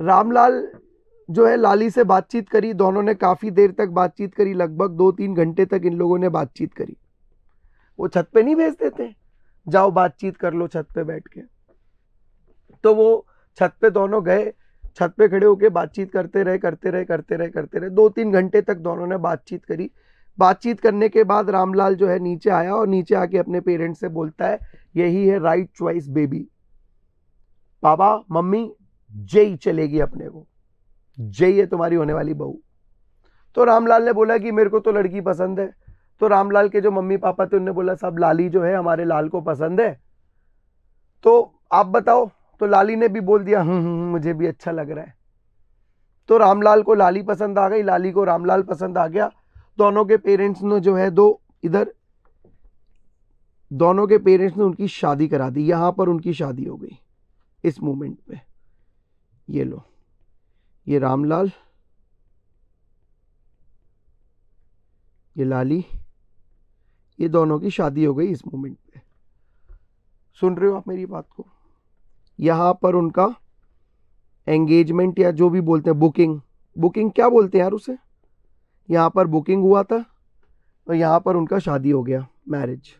रामलाल जो है लाली से बातचीत करी दोनों ने काफ़ी देर तक बातचीत करी लगभग दो तीन घंटे तक इन लोगों ने बातचीत करी वो छत पे नहीं भेज देते जाओ बातचीत कर लो छत पे बैठ के तो वो छत पे दोनों गए छत पे खड़े होके बातचीत करते रहे करते रहे करते रहे करते रहे दो तीन घंटे तक दोनों ने बातचीत करी बातचीत करने के बाद रामलाल जो है नीचे आया और नीचे आके अपने पेरेंट्स से बोलता है यही है right choice baby papa mummy जय चलेगी अपने को जय है तुम्हारी होने वाली बहू तो रामलाल ने बोला कि मेरे को तो लड़की पसंद है तो रामलाल के जो मम्मी पापा थे उनने बोला साहब लाली जो है हमारे लाल को पसंद है तो आप बताओ तो लाली ने भी बोल दिया हम्म, हम्म, हम्म मुझे भी अच्छा लग रहा है तो रामलाल को लाली पसंद आ गई लाली को रामलाल पसंद आ गया दोनों के पेरेंट्स ने जो है दो इधर दोनों के पेरेंट्स ने उनकी शादी करा दी यहां पर उनकी शादी हो गई इस मोमेंट पे ये लो ये रामलाल ये लाली ये दोनों की शादी हो गई इस मोमेंट पे सुन रहे हो आप मेरी बात को यहाँ पर उनका एंगेजमेंट या जो भी बोलते हैं बुकिंग बुकिंग क्या बोलते हैं यार उसे यहाँ पर बुकिंग हुआ था और तो यहाँ पर उनका शादी हो गया मैरिज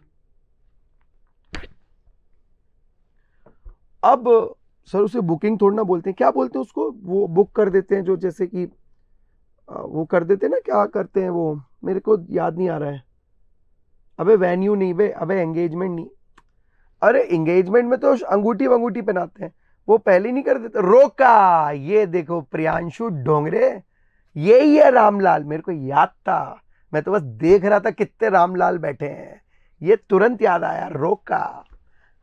अब सर उसे बुकिंग थोड़ी ना बोलते हैं क्या बोलते हैं उसको वो बुक कर देते हैं जो जैसे कि वो कर देते हैं ना क्या करते हैं वो मेरे को याद नहीं आ रहा है अबे वेन्यू नहीं बे अबे एंगेजमेंट नहीं अरे एंगेजमेंट में तो अंगूठी वंगूठी पहनाते हैं वो पहले नहीं कर देते रोका ये देखो प्रियांशु डोंगरे ये ही है रामलाल मेरे को याद था मैं तो बस देख रहा था कितने रामलाल बैठे हैं ये तुरंत याद आया रोका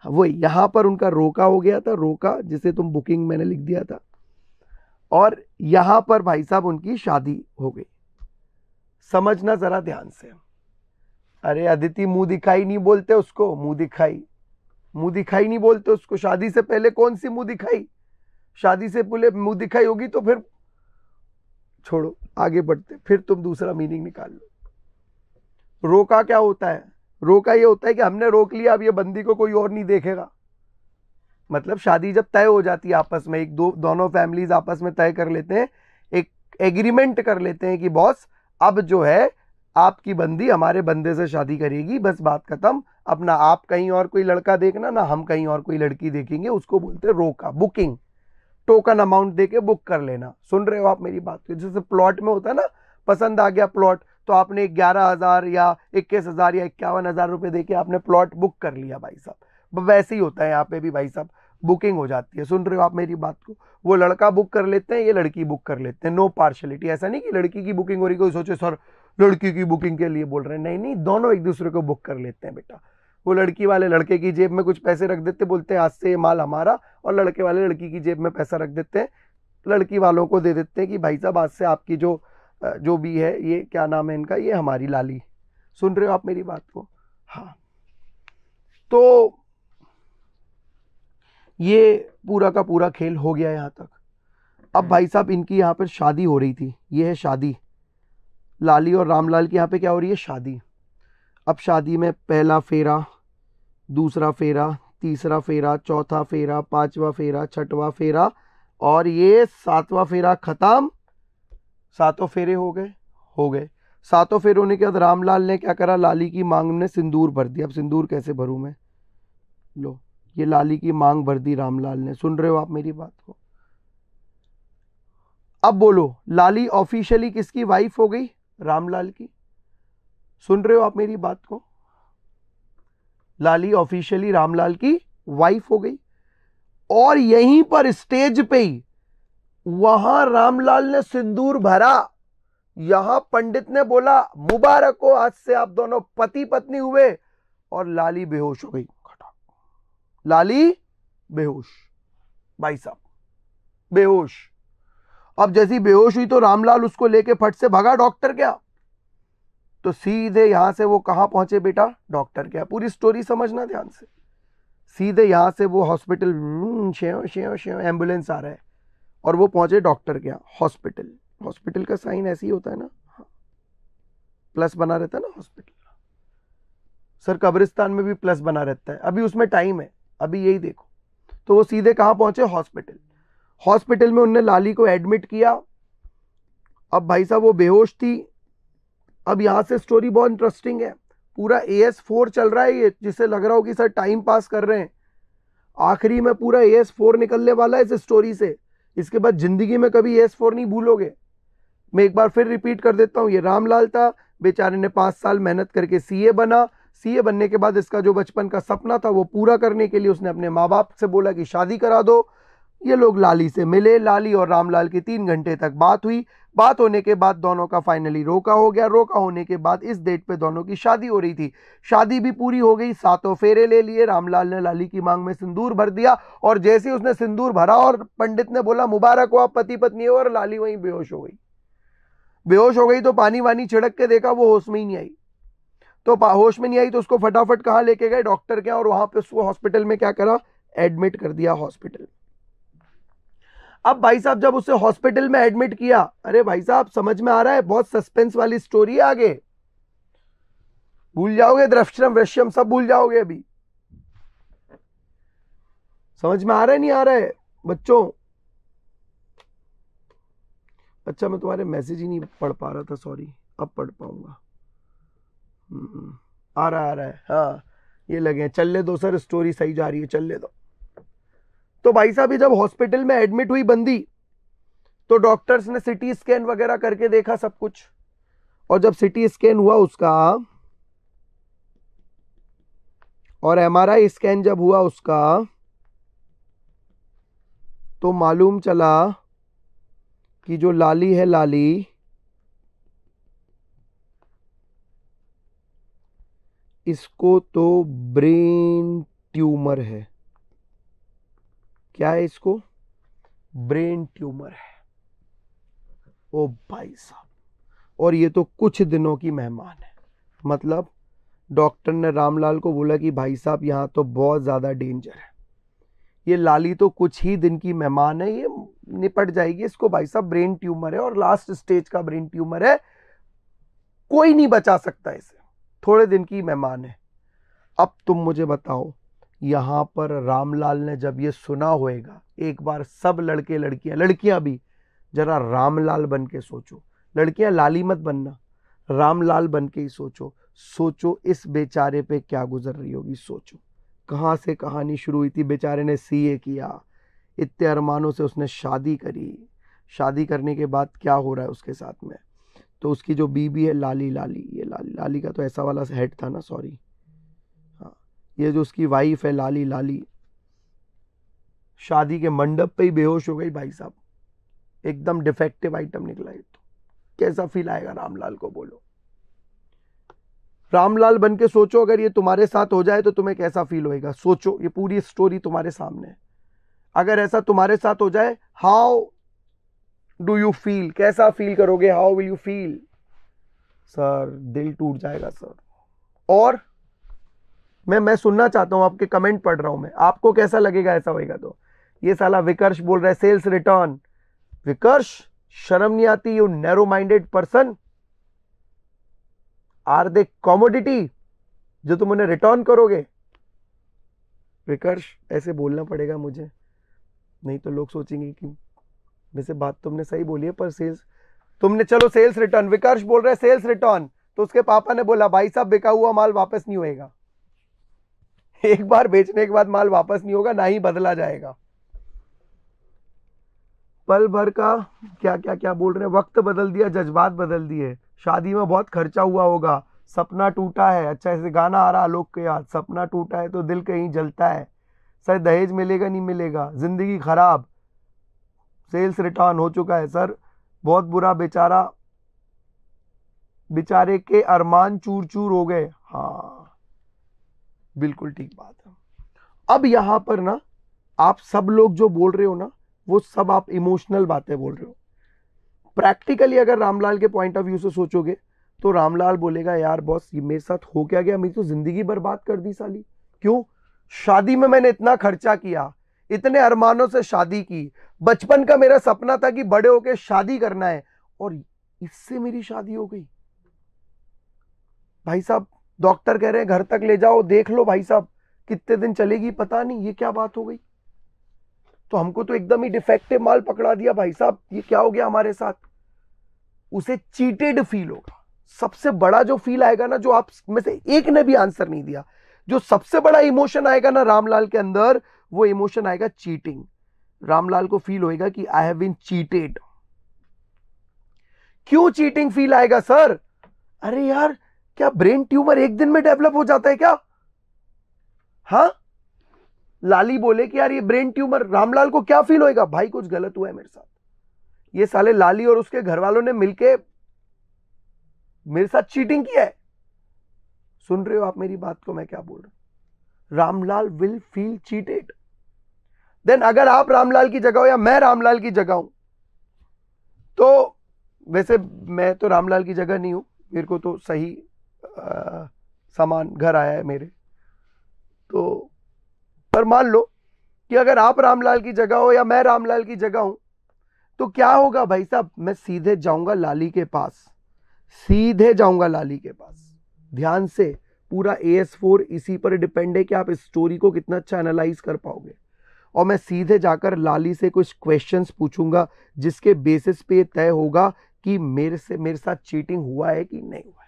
वो यहाँ पर उनका रोका हो गया था रोका जिसे तुम बुकिंग मैंने लिख दिया था और यहाँ पर भाई साहब उनकी शादी हो गई समझना ज़रा ध्यान से अरे अदिति मुंह दिखाई नहीं बोलते उसको मुंह दिखाई मुंह दिखाई नहीं बोलते उसको शादी से पहले कौन सी मुंह दिखाई शादी से पहले मुंह दिखाई होगी तो फिर छोड़ो आगे बढ़ते फिर तुम दूसरा मीनिंग निकाल लो रोका क्या होता है रोका ये होता है कि हमने रोक लिया अब ये बंदी को कोई और नहीं देखेगा मतलब शादी जब तय हो जाती है आपस में एक दो दोनों फैमिलीज आपस में तय कर लेते हैं एक एग्रीमेंट कर लेते हैं कि बॉस अब जो है आपकी बंदी हमारे बंदे से शादी करेगी बस बात खत्म अब ना आप कहीं और कोई लड़का देखना ना हम कहीं और कोई लड़की देखेंगे उसको बोलते रोका बुकिंग टोकन अमाउंट देके बुक कर लेना सुन रहे हो आप मेरी बात को जैसे प्लॉट में होता है ना पसंद आ गया प्लॉट तो आपने ग्यारह हज़ार या इक्कीस हज़ार या इक्यावन हज़ार रुपये दे के आपने प्लॉट बुक कर लिया भाई साहब वैसे ही होता है यहाँ पे भी भाई साहब बुकिंग हो जाती है सुन रहे हो आप मेरी बात को वो लड़का बुक कर लेते हैं ये लड़की बुक कर लेते हैं नो पार्शलिटी ऐसा नहीं कि लड़की की बुकिंग हो रही कोई सोचे सर लड़की की बुकिंग के लिए बोल रहे हैं नहीं नहीं दोनों एक दूसरे को बुक कर लेते हैं बेटा वो लड़की वाले लड़के की जेब में कुछ पैसे रख देते बोलते हैं आज से ये माल हमारा और लड़के वाले लड़की की जेब में पैसा रख देते हैं लड़की वालों को दे देते हैं कि भाई साहब आज से आपकी जो जो भी है ये क्या नाम है इनका ये हमारी लाली सुन रहे हो आप मेरी बात को हाँ तो ये पूरा का पूरा खेल हो गया यहाँ तक अब भाई साहब इनकी यहाँ पर शादी हो रही थी ये है शादी लाली और रामलाल की यहाँ पे क्या हो रही है शादी अब शादी में पहला फेरा दूसरा फेरा तीसरा फेरा चौथा फेरा पांचवा फेरा छठवा फेरा और ये सातवां फेरा ख़त्म सातों फेरे हो गए हो गए सातों फेरों होने के बाद रामलाल ने क्या करा लाली की मांग ने सिंदूर भर दी अब सिंदूर कैसे भरूँ मैं लो ये लाली की मांग भर दी रामलाल ने सुन रहे हो आप मेरी बात को अब बोलो लाली ऑफिशियली किसकी वाइफ हो गई रामलाल की सुन रहे हो आप मेरी बात को लाली ऑफिशियली रामलाल की वाइफ हो गई और यहीं पर स्टेज पे ही वहां रामलाल ने सिंदूर भरा यहां पंडित ने बोला मुबारक हो आज से आप दोनों पति पत्नी हुए और लाली बेहोश हो गई लाली बेहोश भाई साहब बेहोश अब जैसी बेहोश हुई तो रामलाल उसको लेके फट से भागा डॉक्टर क्या तो सीधे यहां से वो कहां पहुंचे बेटा डॉक्टर क्या पूरी स्टोरी समझना ध्यान से सीधे यहां से वो हॉस्पिटल हम्म, एम्बुलेंस आ रहा है और वो पहुंचे डॉक्टर के यहाँ हॉस्पिटल हॉस्पिटल का साइन ऐसे ही होता है ना हाँ। प्लस बना रहता है ना हॉस्पिटल सर कब्रिस्तान में भी प्लस बना रहता है अभी उसमें टाइम है अभी यही देखो तो वो सीधे कहाँ पहुंचे हॉस्पिटल हॉस्पिटल में उनने लाली को एडमिट किया अब भाई साहब वो बेहोश थी अब यहाँ से स्टोरी बहुत इंटरेस्टिंग है पूरा ए एस फोर चल रहा है ये जिससे लग रहा हो कि सर टाइम पास कर रहे हैं आखिरी में पूरा ए एस फोर निकलने वाला है इस स्टोरी से इसके बाद ज़िंदगी में कभी एस फोर नहीं भूलोगे मैं एक बार फिर रिपीट कर देता हूँ ये रामलाल था बेचारे ने पाँच साल मेहनत करके सीए बना सीए बनने के बाद इसका जो बचपन का सपना था वो पूरा करने के लिए उसने अपने माँ बाप से बोला कि शादी करा दो ये लोग लाली से मिले लाली और रामलाल की तीन घंटे तक बात हुई बात होने के बाद दोनों का फाइनली रोका हो गया रोका होने के बाद इस डेट पे दोनों की शादी हो रही थी शादी भी पूरी हो गई सातों फेरे ले लिए रामलाल ने लाली की मांग में सिंदूर भर दिया और जैसे ही उसने सिंदूर भरा और पंडित ने बोला मुबारक हो आप पति पत्नी हो और लाली वहीं बेहोश हो गई बेहोश हो गई तो पानी वानी छिड़क के देखा वो होश में ही नहीं आई तो होश में नहीं आई तो उसको फटाफट कहाँ लेके गए डॉक्टर के और वहाँ पे उसको हॉस्पिटल में क्या करा एडमिट कर दिया हॉस्पिटल में अब भाई साहब जब उसे हॉस्पिटल में एडमिट किया अरे भाई साहब समझ में आ रहा है बहुत सस्पेंस वाली स्टोरी है आगे भूल जाओगे द्रश्यम वृश्यम सब भूल जाओगे अभी समझ में आ रहा है नहीं आ रहा है बच्चों अच्छा मैं तुम्हारे मैसेज ही नहीं पढ़ पा रहा था सॉरी अब पढ़ पाऊंगा हम्म, आ रहा आ रहा है हाँ ये लगे चल ले दो सर स्टोरी सही जा रही है चल ले दो तो भाई साहब जब हॉस्पिटल में एडमिट हुई बंदी तो डॉक्टर्स ने सिटी स्कैन वगैरह करके देखा सब कुछ और जब सिटी स्कैन हुआ उसका और एमआरआई स्कैन जब हुआ उसका तो मालूम चला कि जो लाली है लाली इसको तो ब्रेन ट्यूमर है क्या है इसको ब्रेन ट्यूमर है ओ भाई साहब और ये तो कुछ दिनों की मेहमान है मतलब डॉक्टर ने रामलाल को बोला कि भाई साहब यहाँ तो बहुत ज़्यादा डेंजर है ये लाली तो कुछ ही दिन की मेहमान है ये निपट जाएगी इसको भाई साहब ब्रेन ट्यूमर है और लास्ट स्टेज का ब्रेन ट्यूमर है कोई नहीं बचा सकता इसे थोड़े दिन की मेहमान है अब तुम मुझे बताओ यहाँ पर रामलाल ने जब ये सुना होएगा एक बार सब लड़के लड़कियाँ लड़कियाँ भी ज़रा रामलाल बन के सोचो लड़कियाँ लाली मत बनना रामलाल बन के ही सोचो सोचो इस बेचारे पे क्या गुजर रही होगी सोचो कहाँ से कहानी शुरू हुई थी बेचारे ने ए किया इतने अरमानों से उसने शादी करी शादी करने के बाद क्या हो रहा है उसके साथ में तो उसकी जो बीबी है लाली लाली ये लाली लाली का तो ऐसा वाला हेड था ना सॉरी ये जो उसकी वाइफ है लाली लाली शादी के मंडप पे ही बेहोश हो गई भाई साहब एकदम डिफेक्टिव आइटम निकला ये तो कैसा फील आएगा रामलाल को बोलो रामलाल बन के सोचो अगर ये तुम्हारे साथ हो जाए तो तुम्हें कैसा फील होएगा सोचो ये पूरी स्टोरी तुम्हारे सामने है अगर ऐसा तुम्हारे साथ हो जाए हाउ डू यू फील कैसा फील करोगे how will you feel sir दिल टूट जाएगा सर और मैं मैं सुनना चाहता हूँ आपके कमेंट पढ़ रहा हूँ मैं आपको कैसा लगेगा ऐसा होएगा तो ये साला विकर्ष बोल रहा है सेल्स रिटर्न विकर्ष शर्म नहीं आती you narrow minded person are they commodity जो तुम उन्हें रिटर्न करोगे विकर्ष ऐसे बोलना पड़ेगा मुझे नहीं तो लोग सोचेंगे कि वैसे बात तुमने सही बोली है पर सेल्स तुमने चलो सेल्स रिटर्न विकर्ष बोल रहे सेल्स रिटर्न तो उसके पापा ने बोला भाई साहब बिका हुआ माल वापस नहीं होएगा एक बार बेचने के बाद माल वापस नहीं होगा ना ही बदला जाएगा पल भर का क्या क्या क्या बोल रहे हैं वक्त बदल दिया जज्बात बदल दिए शादी में बहुत खर्चा हुआ होगा सपना टूटा है अच्छा ऐसे गाना आ रहा आलोक के याद सपना टूटा है तो दिल कहीं जलता है सर दहेज मिलेगा नहीं मिलेगा ज़िंदगी ख़राब सेल्स रिटर्न हो चुका है सर बहुत बुरा बेचारा बेचारे के अरमान चूर चूर हो गए हाँ बिल्कुल ठीक बात है अब यहां पर ना आप सब लोग जो बोल रहे हो ना वो सब आप इमोशनल बातें बोल रहे हो प्रैक्टिकली अगर रामलाल के पॉइंट ऑफ व्यू से सोचोगे तो रामलाल बोलेगा यार बॉस ये मेरे साथ हो क्या गया मेरी तो जिंदगी बर्बाद कर दी साली क्यों शादी में मैंने इतना खर्चा किया इतने अरमानों से शादी की बचपन का मेरा सपना था कि बड़े होके शादी करना है और इससे मेरी शादी हो गई भाई साहब डॉक्टर कह रहे हैं घर तक ले जाओ देख लो भाई साहब कितने दिन चलेगी पता नहीं ये क्या बात हो गई तो हमको तो एकदम ही डिफेक्टिव माल पकड़ा दिया भाई साहब ये क्या हो गया हमारे साथ उसे चीटेड फील होगा सबसे बड़ा जो फील आएगा ना जो आप में से एक ने भी आंसर नहीं दिया जो सबसे बड़ा इमोशन आएगा ना रामलाल के अंदर वो इमोशन आएगा चीटिंग रामलाल को फील होएगा कि आई हैव बीन चीटेड क्यों चीटिंग फील आएगा सर अरे यार क्या ब्रेन ट्यूमर एक दिन में डेवलप हो जाता है क्या हाँ लाली बोले कि यार ये ब्रेन ट्यूमर रामलाल को क्या फील होएगा भाई कुछ गलत हुआ है मेरे साथ ये साले लाली और उसके घर वालों ने मिलके मेरे साथ चीटिंग किया है सुन रहे हो आप मेरी बात को मैं क्या बोल रहा हूं Ramlal will feel cheated then अगर आप रामलाल की जगह हो या मैं रामलाल की जगह हूं तो वैसे मैं तो रामलाल की जगह नहीं हूं मेरे को तो सही आ, सामान घर आया है मेरे तो पर मान लो कि अगर आप रामलाल की जगह हो या मैं रामलाल की जगह हूं तो क्या होगा भाई साहब मैं सीधे जाऊंगा लाली के पास सीधे जाऊंगा लाली के पास ध्यान से पूरा ए एस फोर इसी पर डिपेंड है कि आप इस स्टोरी को कितना अच्छा एनालाइज कर पाओगे और मैं सीधे जाकर लाली से कुछ क्वेश्चंस पूछूंगा जिसके बेसिस पे तय होगा कि मेरे से मेरे साथ चीटिंग हुआ है कि नहीं हुआ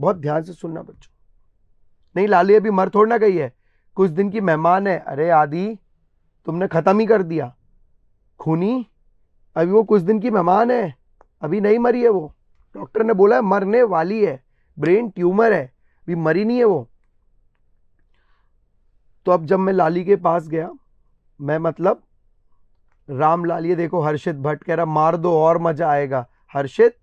बहुत ध्यान से सुनना बच्चों नहीं लाली अभी मर थोड़ ना गई है कुछ दिन की मेहमान है अरे आदि तुमने ख़त्म ही कर दिया खूनी अभी वो कुछ दिन की मेहमान है अभी नहीं मरी है वो डॉक्टर ने बोला है मरने वाली है ब्रेन ट्यूमर है अभी मरी नहीं है वो तो अब जब मैं लाली के पास गया मैं मतलब राम लाल ये देखो हर्षित भट्ट कह रहा मार दो और मज़ा आएगा हर्षित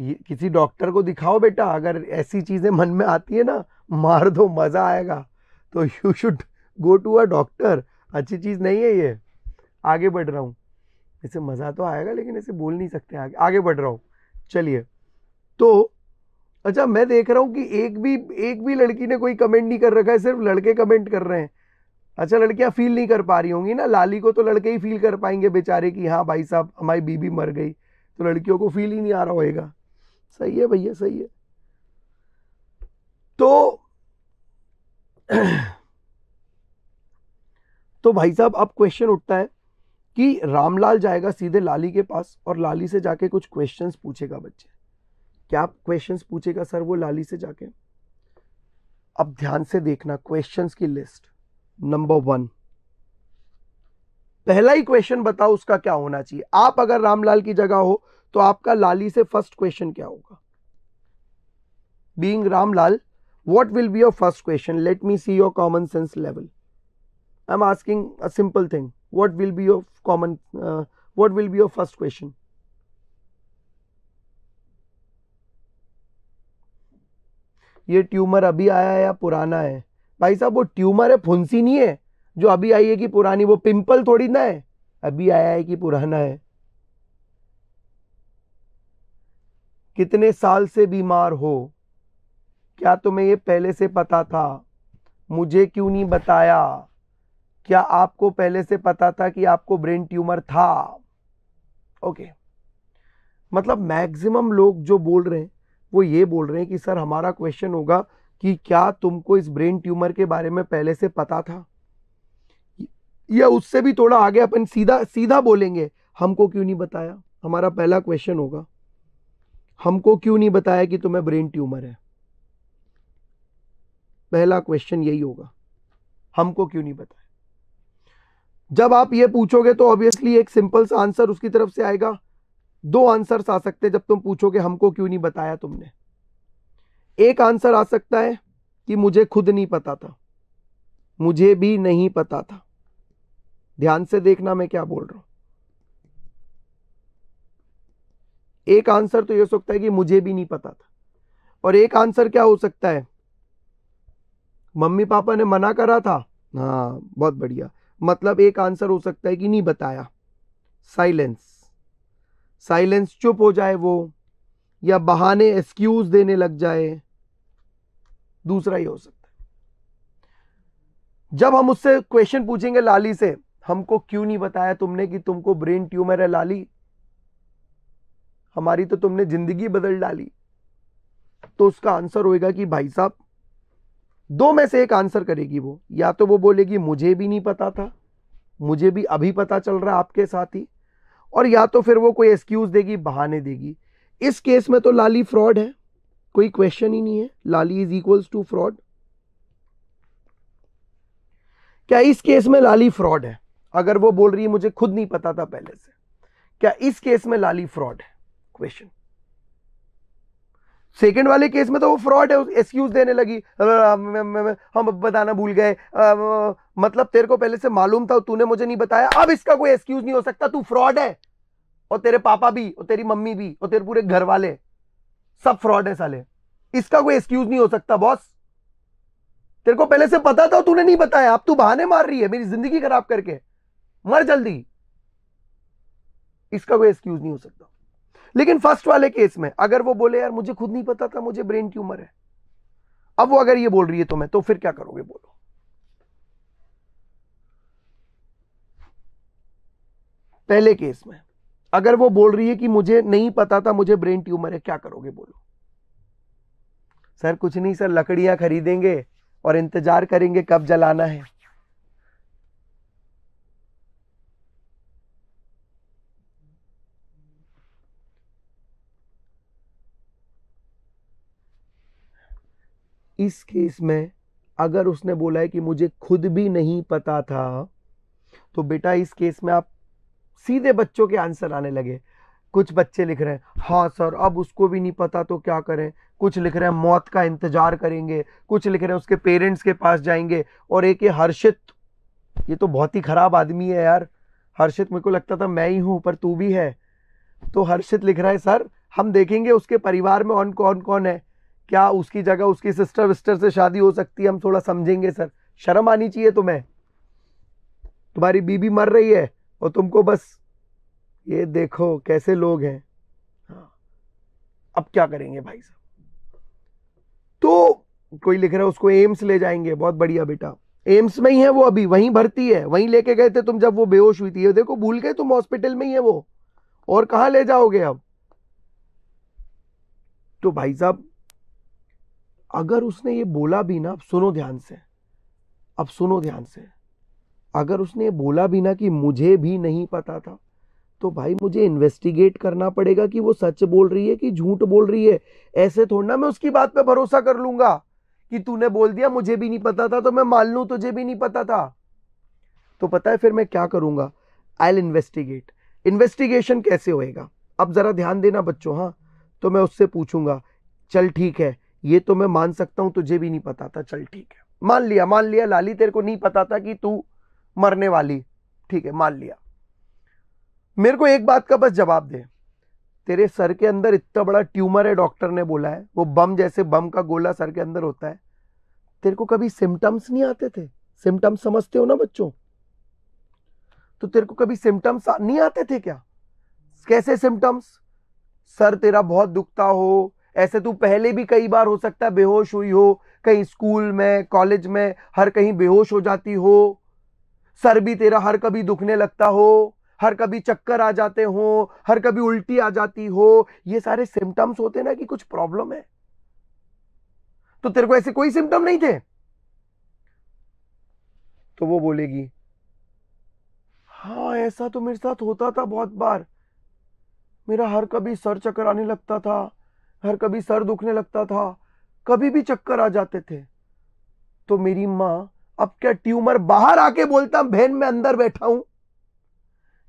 ये किसी डॉक्टर को दिखाओ बेटा अगर ऐसी चीज़ें मन में आती है ना मार दो मज़ा आएगा तो you should go to a doctor अच्छी चीज़ नहीं है ये आगे बढ़ रहा हूँ ऐसे मज़ा तो आएगा लेकिन इसे बोल नहीं सकते आगे आगे बढ़ रहा हूँ चलिए तो अच्छा मैं देख रहा हूँ कि एक भी एक भी लड़की ने कोई कमेंट नहीं कर रखा है सिर्फ लड़के कमेंट कर रहे हैं अच्छा लड़कियाँ फील नहीं कर पा रही होंगी ना लाली को तो लड़के ही फील कर पाएंगे बेचारे कि हाँ भाई साहब हमारी बीबी मर गई तो लड़कियों को फील ही नहीं आ रहा होएगा सही है भैया सही है तो तो भाई साहब अब क्वेश्चन उठता है कि रामलाल जाएगा सीधे लाली के पास और लाली से जाके कुछ क्वेश्चंस पूछेगा बच्चे क्या क्वेश्चंस पूछेगा सर वो लाली से जाके अब ध्यान से देखना क्वेश्चंस की लिस्ट नंबर वन पहला ही क्वेश्चन बताओ उसका क्या होना चाहिए आप अगर रामलाल की जगह हो तो आपका लाली से फर्स्ट क्वेश्चन क्या होगा being Ram Lal what will be your first question let me see your common sense level I am asking a simple thing what will be your common what will be your first question ये tumour अभी आया है या पुराना है भाई साहब वो ट्यूमर है फुंसी नहीं है जो अभी आई है कि पुरानी वो पिंपल थोड़ी ना है अभी आया है कि पुराना है कितने साल से बीमार हो क्या तुम्हें ये पहले से पता था मुझे क्यों नहीं बताया क्या आपको पहले से पता था कि आपको ब्रेन ट्यूमर था ओके मतलब मैक्सिमम लोग जो बोल रहे हैं वो ये बोल रहे हैं कि सर हमारा क्वेश्चन होगा कि क्या तुमको इस ब्रेन ट्यूमर के बारे में पहले से पता था या उससे भी थोड़ा आगे अपन सीधा सीधा बोलेंगे हमको क्यों नहीं बताया हमारा पहला क्वेश्चन होगा हमको क्यों नहीं बताया कि तुम्हें ब्रेन ट्यूमर है पहला क्वेश्चन यही होगा हमको क्यों नहीं बताया जब आप ये पूछोगे तो ऑब्वियसली एक सिंपल सा आंसर उसकी तरफ से आएगा दो आंसर्स आ सकते हैं जब तुम पूछोगे हमको क्यों नहीं बताया तुमने एक आंसर आ सकता है कि मुझे खुद नहीं पता था मुझे भी नहीं पता था ध्यान से देखना मैं क्या बोल रहा हूं एक आंसर तो ये हो सकता है कि मुझे भी नहीं पता था और एक आंसर क्या हो सकता है मम्मी पापा ने मना करा था हाँ बहुत बढ़िया मतलब एक आंसर हो सकता है कि नहीं बताया साइलेंस साइलेंस चुप हो जाए वो या बहाने एक्सक्यूज देने लग जाए दूसरा ही हो सकता है जब हम उससे क्वेश्चन पूछेंगे लाली से हमको क्यों नहीं बताया तुमने कि तुमको ब्रेन ट्यूमर है लाली हमारी तो तुमने जिंदगी बदल डाली तो उसका आंसर होएगा कि भाई साहब दो में से एक आंसर करेगी वो या तो वो बोलेगी मुझे भी नहीं पता था मुझे भी अभी पता चल रहा है आपके साथ ही और या तो फिर वो कोई एक्सक्यूज़ देगी बहाने देगी इस केस में तो लाली फ्रॉड है कोई क्वेश्चन ही नहीं है Lali is equals to fraud क्या इस केस में लाली फ्रॉड है अगर वो बोल रही है मुझे खुद नहीं पता था पहले से क्या इस केस में लाली फ्रॉड है क्वेश्चन सेकेंड वाले केस में तो वो फ्रॉड है एक्सक्यूज देने लगी हम बताना भूल गए मतलब तेरे को पहले से मालूम था तूने मुझे नहीं बताया अब इसका कोई एक्सक्यूज नहीं हो सकता तू फ्रॉड है और तेरे पापा भी और तेरी मम्मी भी और तेरे पूरे घर वाले सब फ्रॉड है साले इसका कोई एक्सक्यूज नहीं हो सकता बॉस तेरे को पहले से पता था तूने नहीं बताया अब तू बहाने मार रही है मेरी जिंदगी खराब करके मर जल्दी इसका कोई एक्सक्यूज नहीं हो सकता लेकिन फर्स्ट वाले केस में अगर वो बोले यार मुझे खुद नहीं पता था मुझे ब्रेन ट्यूमर है अब वो अगर ये बोल रही है तुम्हें तो, तो फिर क्या करोगे बोलो पहले केस में अगर वो बोल रही है कि मुझे नहीं पता था मुझे ब्रेन ट्यूमर है क्या करोगे बोलो सर कुछ नहीं सर लकड़ियां खरीदेंगे और इंतजार करेंगे कब जलाना है इस केस में अगर उसने बोला है कि मुझे खुद भी नहीं पता था तो बेटा इस केस में आप सीधे बच्चों के आंसर आने लगे कुछ बच्चे लिख रहे हैं हाँ सर अब उसको भी नहीं पता तो क्या करें कुछ लिख रहे हैं मौत का इंतजार करेंगे कुछ लिख रहे हैं उसके पेरेंट्स के पास जाएंगे और एक ये हर्षित ये तो बहुत ही खराब आदमी है यार हर्षित मेरे को लगता था मैं ही हूं पर तू भी है तो हर्षित लिख रहा है सर हम देखेंगे उसके परिवार में कौन कौन है क्या उसकी जगह उसकी सिस्टर विस्टर से शादी हो सकती है हम थोड़ा समझेंगे सर शर्म आनी चाहिए तुम्हें तुम्हारी बीबी मर रही है और तुमको बस ये देखो कैसे लोग हैं हाँ। अब क्या करेंगे भाई साहब तो कोई लिख रहा है उसको एम्स ले जाएंगे बहुत बढ़िया बेटा एम्स में ही है वो अभी वहीं भर्ती है वहीं लेके गए थे तुम जब वो बेहोश हुई थी देखो भूल गए तुम हॉस्पिटल में ही है वो और कहा ले जाओगे अब तो भाई साहब अगर उसने ये बोला भी ना अब सुनो ध्यान से अब सुनो ध्यान से अगर उसने ये बोला भी ना कि मुझे भी नहीं पता था तो भाई मुझे इन्वेस्टिगेट करना पड़ेगा कि वो सच बोल रही है कि झूठ बोल रही है ऐसे थोड़ा ना मैं उसकी बात पे भरोसा कर लूंगा कि तूने बोल दिया मुझे भी नहीं पता था तो मैं मान लू तुझे भी नहीं पता था तो पता है फिर मैं क्या करूँगा आई इन्वेस्टिगेट इन्वेस्टिगेशन कैसे होएगा अब ज़रा ध्यान देना बच्चों हाँ तो मैं उससे पूछूंगा चल ठीक है ये तो मैं मान सकता हूं तुझे भी नहीं पता था चल ठीक है मान लिया मान लिया लाली तेरे को नहीं पता था कि तू मरने वाली ठीक है मान लिया मेरे को एक बात का बस जवाब दे तेरे सर के अंदर इतना बड़ा ट्यूमर है डॉक्टर ने बोला है वो बम जैसे बम का गोला सर के अंदर होता है तेरे को कभी सिम्टम्स नहीं आते थे सिम्टम्स समझते हो ना बच्चों तो तेरे को कभी सिम्टम्स नहीं आते थे क्या कैसे सिम्टम्स सर तेरा बहुत दुखता हो ऐसे तू तो पहले भी कई बार हो सकता है बेहोश हुई हो कहीं स्कूल में कॉलेज में हर कहीं बेहोश हो जाती हो सर भी तेरा हर कभी दुखने लगता हो हर कभी चक्कर आ जाते हो हर कभी उल्टी आ जाती हो ये सारे सिम्टम्स होते ना कि कुछ प्रॉब्लम है तो तेरे को ऐसे कोई सिम्टम नहीं थे तो वो बोलेगी हाँ ऐसा तो मेरे साथ होता था बहुत बार मेरा हर कभी सर चक्कर आने लगता था हर कभी सर दुखने लगता था कभी भी चक्कर आ जाते थे तो मेरी मां अब क्या ट्यूमर बाहर आके बोलता बहन मैं अंदर बैठा हूं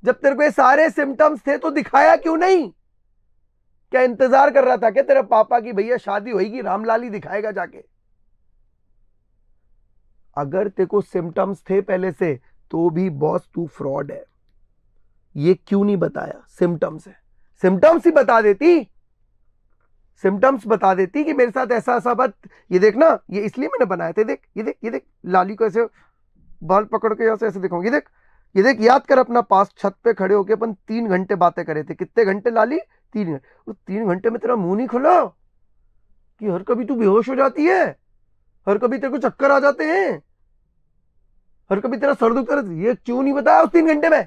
जब तेरे को ये सारे सिम्टम्स थे तो दिखाया क्यों नहीं क्या इंतजार कर रहा था क्या तेरे पापा की भैया शादी होगी रामलाल ही दिखाएगा जाके अगर तेरे को सिम्टम्स थे पहले से तो भी बॉस तू फ्रॉड है ये क्यों नहीं बताया सिम्टम्स है सिम्टम्स ही बता देती सिम्टम्स बता देती कि मेरे साथ ऐसा ऐसा बात ये देखना ये इसलिए मैंने बनाया थे देख ये देख ये देख लाली को ऐसे बाल पकड़ के यहाँ से ऐसे दिखाऊंगी देख ये देख याद कर अपना पास छत पे खड़े होके अपन तीन घंटे बातें करे थे कितने घंटे लाली तीन घंटे तीन घंटे में तेरा मुंह नहीं खुला कि हर कभी तू बेहोश हो जाती है हर कभी तेरे को चक्कर आ जाते हैं हर कभी तेरा सर दुख ये क्यों नहीं बताया उस तीन घंटे में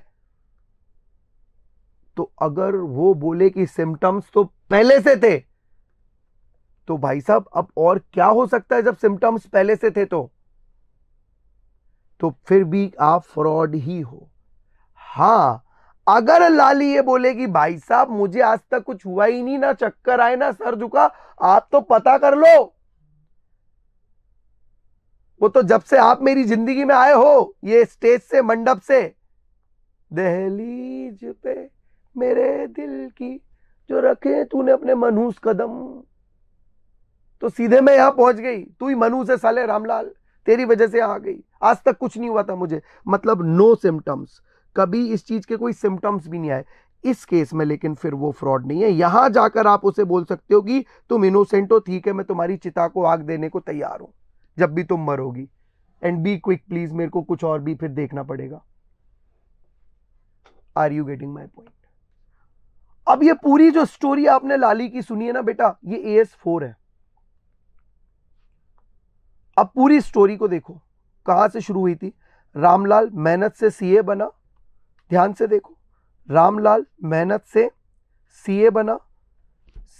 तो अगर वो बोले कि सिम्टम्स तो पहले से थे तो भाई साहब अब और क्या हो सकता है जब सिम्टम्स पहले से थे तो तो फिर भी आप फ्रॉड ही हो हाँ अगर लाली ये बोलेगी भाई साहब मुझे आज तक कुछ हुआ ही नहीं ना चक्कर आए ना सर झुका आप तो पता कर लो वो तो जब से आप मेरी जिंदगी में आए हो ये स्टेज से मंडप से दहलीज पे मेरे दिल की जो रखे तूने अपने मनहूस कदम तो सीधे मैं यहाँ पहुंच गई तू ही मनु से साले रामलाल तेरी वजह से यहाँ आ गई आज तक कुछ नहीं हुआ था मुझे मतलब नो सिम्टम्स कभी इस चीज़ के कोई सिम्टम्स भी नहीं आए इस केस में लेकिन फिर वो फ्रॉड नहीं है यहां जाकर आप उसे बोल सकते हो कि तुम इनोसेंट हो ठीक है मैं तुम्हारी चिता को आग देने को तैयार हूं जब भी तुम मरोगी एंड बी क्विक प्लीज मेरे को कुछ और भी फिर देखना पड़ेगा are you getting my point अब ये पूरी जो स्टोरी आपने लाली की सुनी है ना बेटा ये ए एस फोर है अब पूरी स्टोरी को देखो कहाँ से शुरू हुई थी रामलाल मेहनत से सीए बना ध्यान से देखो रामलाल मेहनत से सीए बना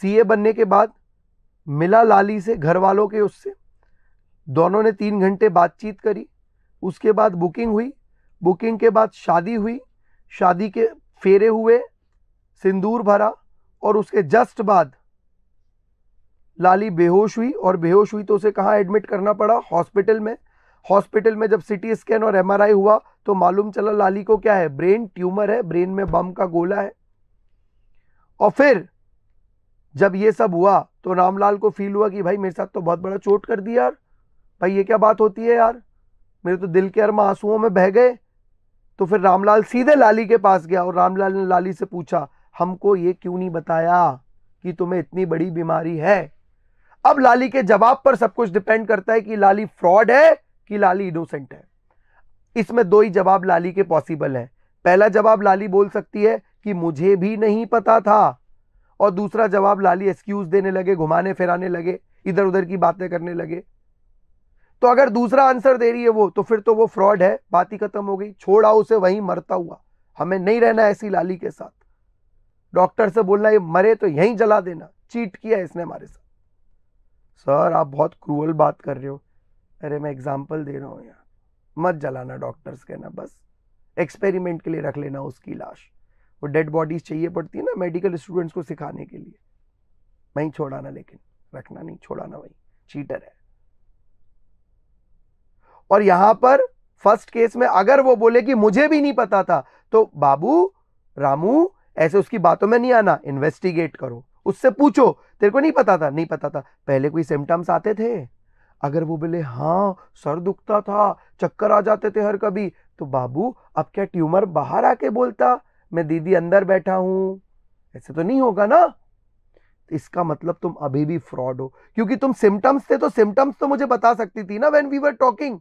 सीए बनने के बाद मिला लाली से घर वालों के उससे दोनों ने तीन घंटे बातचीत करी उसके बाद बुकिंग हुई बुकिंग के बाद शादी हुई शादी के फेरे हुए सिंदूर भरा और उसके जस्ट बाद लाली बेहोश हुई और बेहोश हुई तो उसे कहाँ एडमिट करना पड़ा हॉस्पिटल में हॉस्पिटल में जब सिटी स्कैन और एमआरआई हुआ तो मालूम चला लाली को क्या है ब्रेन ट्यूमर है ब्रेन में बम का गोला है और फिर जब ये सब हुआ तो रामलाल को फील हुआ कि भाई मेरे साथ तो बहुत बड़ा चोट कर दिया यार भाई ये क्या बात होती है यार मेरे तो दिल के अरमा आंसुओं में बह गए तो फिर रामलाल सीधे लाली के पास गया और रामलाल ने लाली से पूछा हमको ये क्यों नहीं बताया कि तुम्हें इतनी बड़ी बीमारी है अब लाली के जवाब पर सब कुछ डिपेंड करता है कि लाली फ्रॉड है कि लाली इनोसेंट है इसमें दो ही जवाब लाली के पॉसिबल हैं पहला जवाब लाली बोल सकती है कि मुझे भी नहीं पता था और दूसरा जवाब लाली एक्सक्यूज देने लगे घुमाने फिराने लगे इधर उधर की बातें करने लगे तो अगर दूसरा आंसर दे रही है वो तो फिर तो वो फ्रॉड है बात ही खत्म हो गई छोड़ा उसे वहीं मरता हुआ हमें नहीं रहना ऐसी लाली के साथ डॉक्टर से बोलना ये मरे तो यहीं जला देना चीट किया इसने हमारे साथ सर आप बहुत क्रूअल बात कर रहे हो अरे मैं एग्जाम्पल दे रहा हूँ यहाँ मत जलाना डॉक्टर्स कहना बस एक्सपेरिमेंट के लिए रख लेना उसकी लाश वो डेड बॉडीज चाहिए पड़ती है ना मेडिकल स्टूडेंट्स को सिखाने के लिए वहीं छोड़ाना लेकिन रखना नहीं छोड़ाना वही चीटर है और यहां पर फर्स्ट केस में अगर वो बोले कि मुझे भी नहीं पता था तो बाबू रामू ऐसे उसकी बातों में नहीं आना इन्वेस्टिगेट करो उससे पूछो तेरे को नहीं पता था नहीं पता था पहले कोई सिम्टम्स आते थे अगर वो बोले हाँ सर दुखता था चक्कर आ जाते थे हर कभी तो बाबू अब क्या ट्यूमर बाहर आके बोलता मैं दीदी अंदर बैठा हूं ऐसे तो नहीं होगा ना तो इसका मतलब तुम अभी भी फ्रॉड हो क्योंकि तुम सिम्टम्स थे तो सिम्टम्स तो मुझे बता सकती थी ना व्हेन वी वर टॉकिंग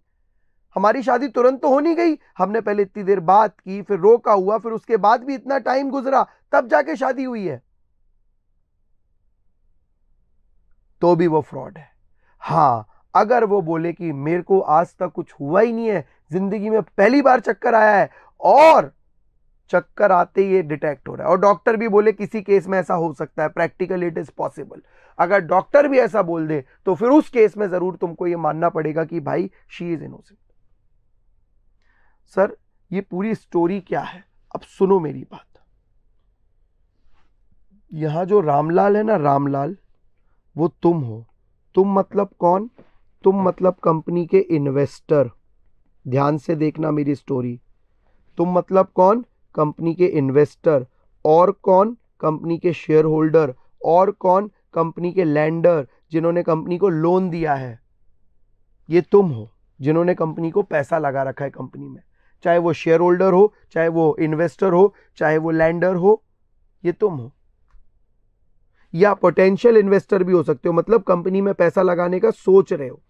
हमारी शादी तुरंत तो हो नहीं गई हमने पहले इतनी देर बात की फिर रोका हुआ फिर उसके बाद भी इतना टाइम गुजरा तब जाके शादी हुई है तो भी वो फ्रॉड है हाँ अगर वो बोले कि मेरे को आज तक कुछ हुआ ही नहीं है ज़िंदगी में पहली बार चक्कर आया है और चक्कर आते ही डिटेक्ट हो रहा है और डॉक्टर भी बोले किसी केस में ऐसा हो सकता है प्रैक्टिकली इट इज़ पॉसिबल अगर डॉक्टर भी ऐसा बोल दे तो फिर उस केस में ज़रूर तुमको ये मानना पड़ेगा कि भाई शी इज़ इनोसेंट सर ये पूरी स्टोरी क्या है अब सुनो मेरी बात यहां जो रामलाल है ना रामलाल वो तुम हो तुम मतलब कौन तुम मतलब कंपनी के इन्वेस्टर ध्यान से देखना मेरी स्टोरी तुम मतलब कौन कंपनी के इन्वेस्टर और कौन कंपनी के शेयर होल्डर और कौन कंपनी के लैंडर जिन्होंने कंपनी को लोन दिया है ये तुम हो जिन्होंने कंपनी को पैसा लगा रखा है कंपनी में चाहे वो शेयर होल्डर हो चाहे वो इन्वेस्टर हो चाहे वो लैंडर हो ये तुम हो या पोटेंशियल इन्वेस्टर भी हो सकते हो मतलब कंपनी में पैसा लगाने का सोच रहे हो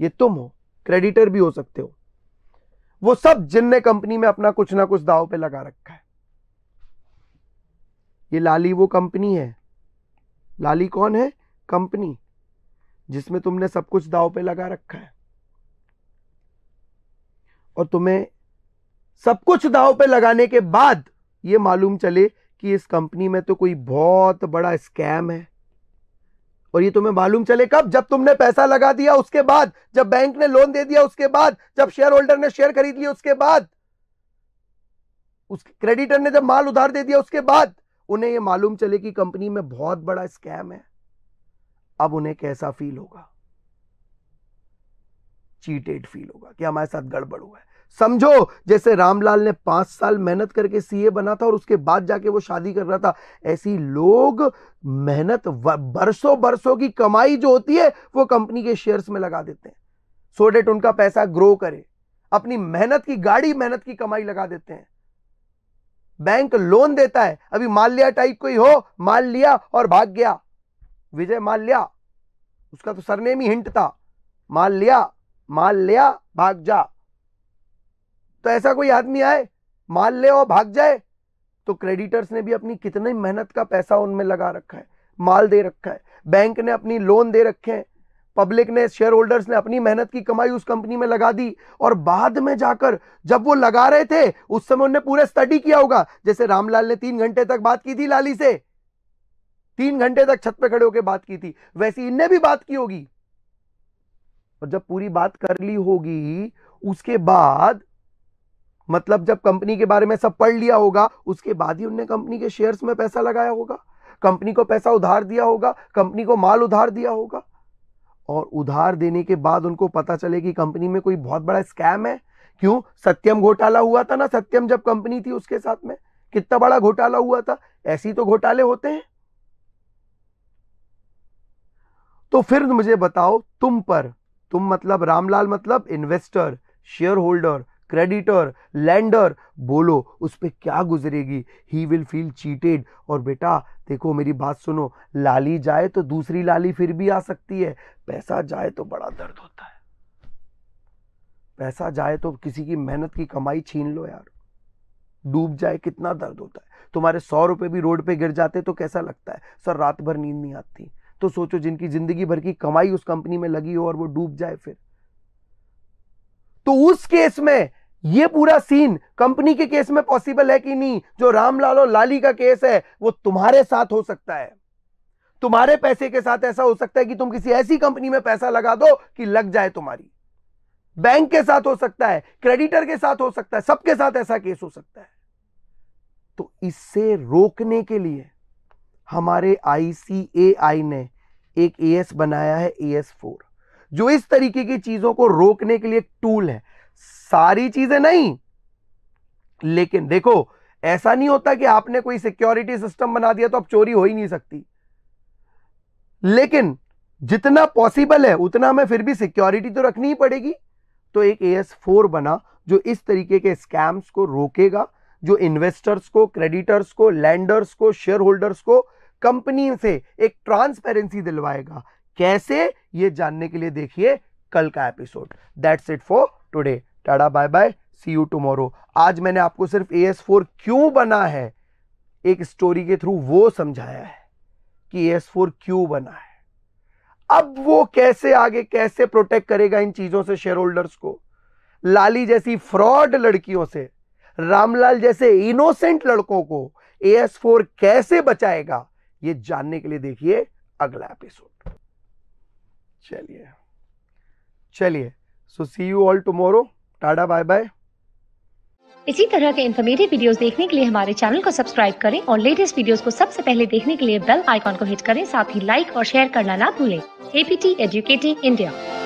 ये तुम हो क्रेडिटर भी हो सकते हो वो सब जिनने कंपनी में अपना कुछ ना कुछ दाव पे लगा रखा है ये लाली वो कंपनी है लाली कौन है कंपनी जिसमें तुमने सब कुछ दाव पे लगा रखा है और तुम्हें सब कुछ दाव पे लगाने के बाद ये मालूम चले कि इस कंपनी में तो कोई बहुत बड़ा स्कैम है और ये तुम्हें मालूम चले कब जब तुमने पैसा लगा दिया उसके बाद जब बैंक ने लोन दे दिया उसके बाद जब शेयर होल्डर ने शेयर खरीद लिया उसके बाद उसके क्रेडिटर ने जब माल उधार दे दिया उसके बाद उन्हें यह मालूम चले कि कंपनी में बहुत बड़ा स्कैम है अब उन्हें कैसा फील होगा चीटेड फील होगा कि हमारे साथ गड़बड़ हुआ है समझो जैसे रामलाल ने पांच साल मेहनत करके सीए बना था और उसके बाद जाके वो शादी कर रहा था ऐसी लोग मेहनत बरसों बरसों की कमाई जो होती है वो कंपनी के शेयर्स में लगा देते हैं सो डेट उनका पैसा ग्रो करे अपनी मेहनत की गाड़ी मेहनत की कमाई लगा देते हैं बैंक लोन देता है अभी माल्या टाइप कोई हो माल लिया और भाग गया विजय माल लिया उसका तो सरनेम ही हिंट था माल लिया माल लिया भाग जा तो ऐसा कोई आदमी आए माल ले और भाग जाए तो क्रेडिटर्स ने भी अपनी कितनी मेहनत का पैसा उनमें लगा रखा है माल दे रखा है बैंक ने अपनी लोन दे रखे हैं पब्लिक ने शेयर होल्डर्स ने अपनी मेहनत की कमाई उस कंपनी में लगा दी और बाद में जाकर जब वो लगा रहे थे उस समय उनने पूरा स्टडी किया होगा जैसे रामलाल ने तीन घंटे तक बात की थी लाली से तीन घंटे तक छत पे खड़े होकर बात की थी वैसी इनने भी बात की होगी और जब पूरी बात कर ली होगी उसके बाद मतलब जब कंपनी के बारे में सब पढ़ लिया होगा उसके बाद ही उनने कंपनी के शेयर्स में पैसा लगाया होगा कंपनी को पैसा उधार दिया होगा कंपनी को माल उधार दिया होगा और उधार देने के बाद उनको पता चले कि कंपनी में कोई बहुत बड़ा स्कैम है क्यों सत्यम घोटाला हुआ था ना सत्यम जब कंपनी थी उसके साथ में कितना बड़ा घोटाला हुआ था ऐसी तो घोटाले होते हैं तो फिर मुझे बताओ तुम पर तुम मतलब रामलाल मतलब investor shareholder creditor lender बोलो उस पर क्या गुजरेगी ही विल फील चीटेड और बेटा देखो मेरी बात सुनो लाली जाए तो दूसरी लाली फिर भी आ सकती है पैसा जाए तो बड़ा दर्द होता है पैसा जाए तो किसी की मेहनत की कमाई छीन लो यार डूब जाए कितना दर्द होता है तुम्हारे सौ रुपए भी रोड पे गिर जाते तो कैसा लगता है सर रात भर नींद नहीं आती तो सोचो जिनकी जिंदगी भर की कमाई उस कंपनी में लगी हो और वो डूब जाए फिर तो उस केस में ये पूरा सीन कंपनी के केस में पॉसिबल है कि नहीं जो रामलाल और लाली का केस है वो तुम्हारे साथ हो सकता है तुम्हारे पैसे के साथ ऐसा हो सकता है कि तुम किसी ऐसी कंपनी में पैसा लगा दो कि लग जाए तुम्हारी बैंक के साथ हो सकता है क्रेडिटर के साथ हो सकता है सबके साथ ऐसा केस हो सकता है तो इससे रोकने के लिए हमारे आईसीएआई ने एक एएस बनाया है एएस फोर जो इस तरीके की चीजों को रोकने के लिए टूल है सारी चीजें नहीं लेकिन देखो ऐसा नहीं होता कि आपने कोई सिक्योरिटी सिस्टम बना दिया तो अब चोरी हो ही नहीं सकती लेकिन जितना पॉसिबल है उतना हमें फिर भी सिक्योरिटी तो रखनी ही पड़ेगी तो एक ए एस फोर बना जो इस तरीके के स्कैम्स को रोकेगा जो इन्वेस्टर्स को क्रेडिटर्स को लैंडर्स को शेयर होल्डर्स को कंपनी से एक ट्रांसपेरेंसी दिलवाएगा कैसे ये जानने के लिए देखिए कल का episode that's it for today tata bye bye see you tomorrow आज मैंने आपको सिर्फ ए एस फोर क्यों बना है एक स्टोरी के थ्रू वो समझाया है कि ए एस फोर क्यों बना है अब वो कैसे आगे कैसे प्रोटेक्ट करेगा इन चीजों से शेयर होल्डर्स को लाली जैसी फ्रॉड लड़कियों से रामलाल जैसे इनोसेंट लड़कों को ए एस फोर कैसे बचाएगा ये जानने के लिए देखिए अगला एपिसोड चलिए चलिए so see you all tomorrow tata bye bye इसी तरह के इन्फॉर्मेटिव वीडियोस देखने के लिए हमारे चैनल को सब्सक्राइब करें और लेटेस्ट वीडियोस को सबसे पहले देखने के लिए बेल आइकॉन को हिट करें साथ ही लाइक और शेयर करना ना भूलें एपीटी एजुकेटिंग इंडिया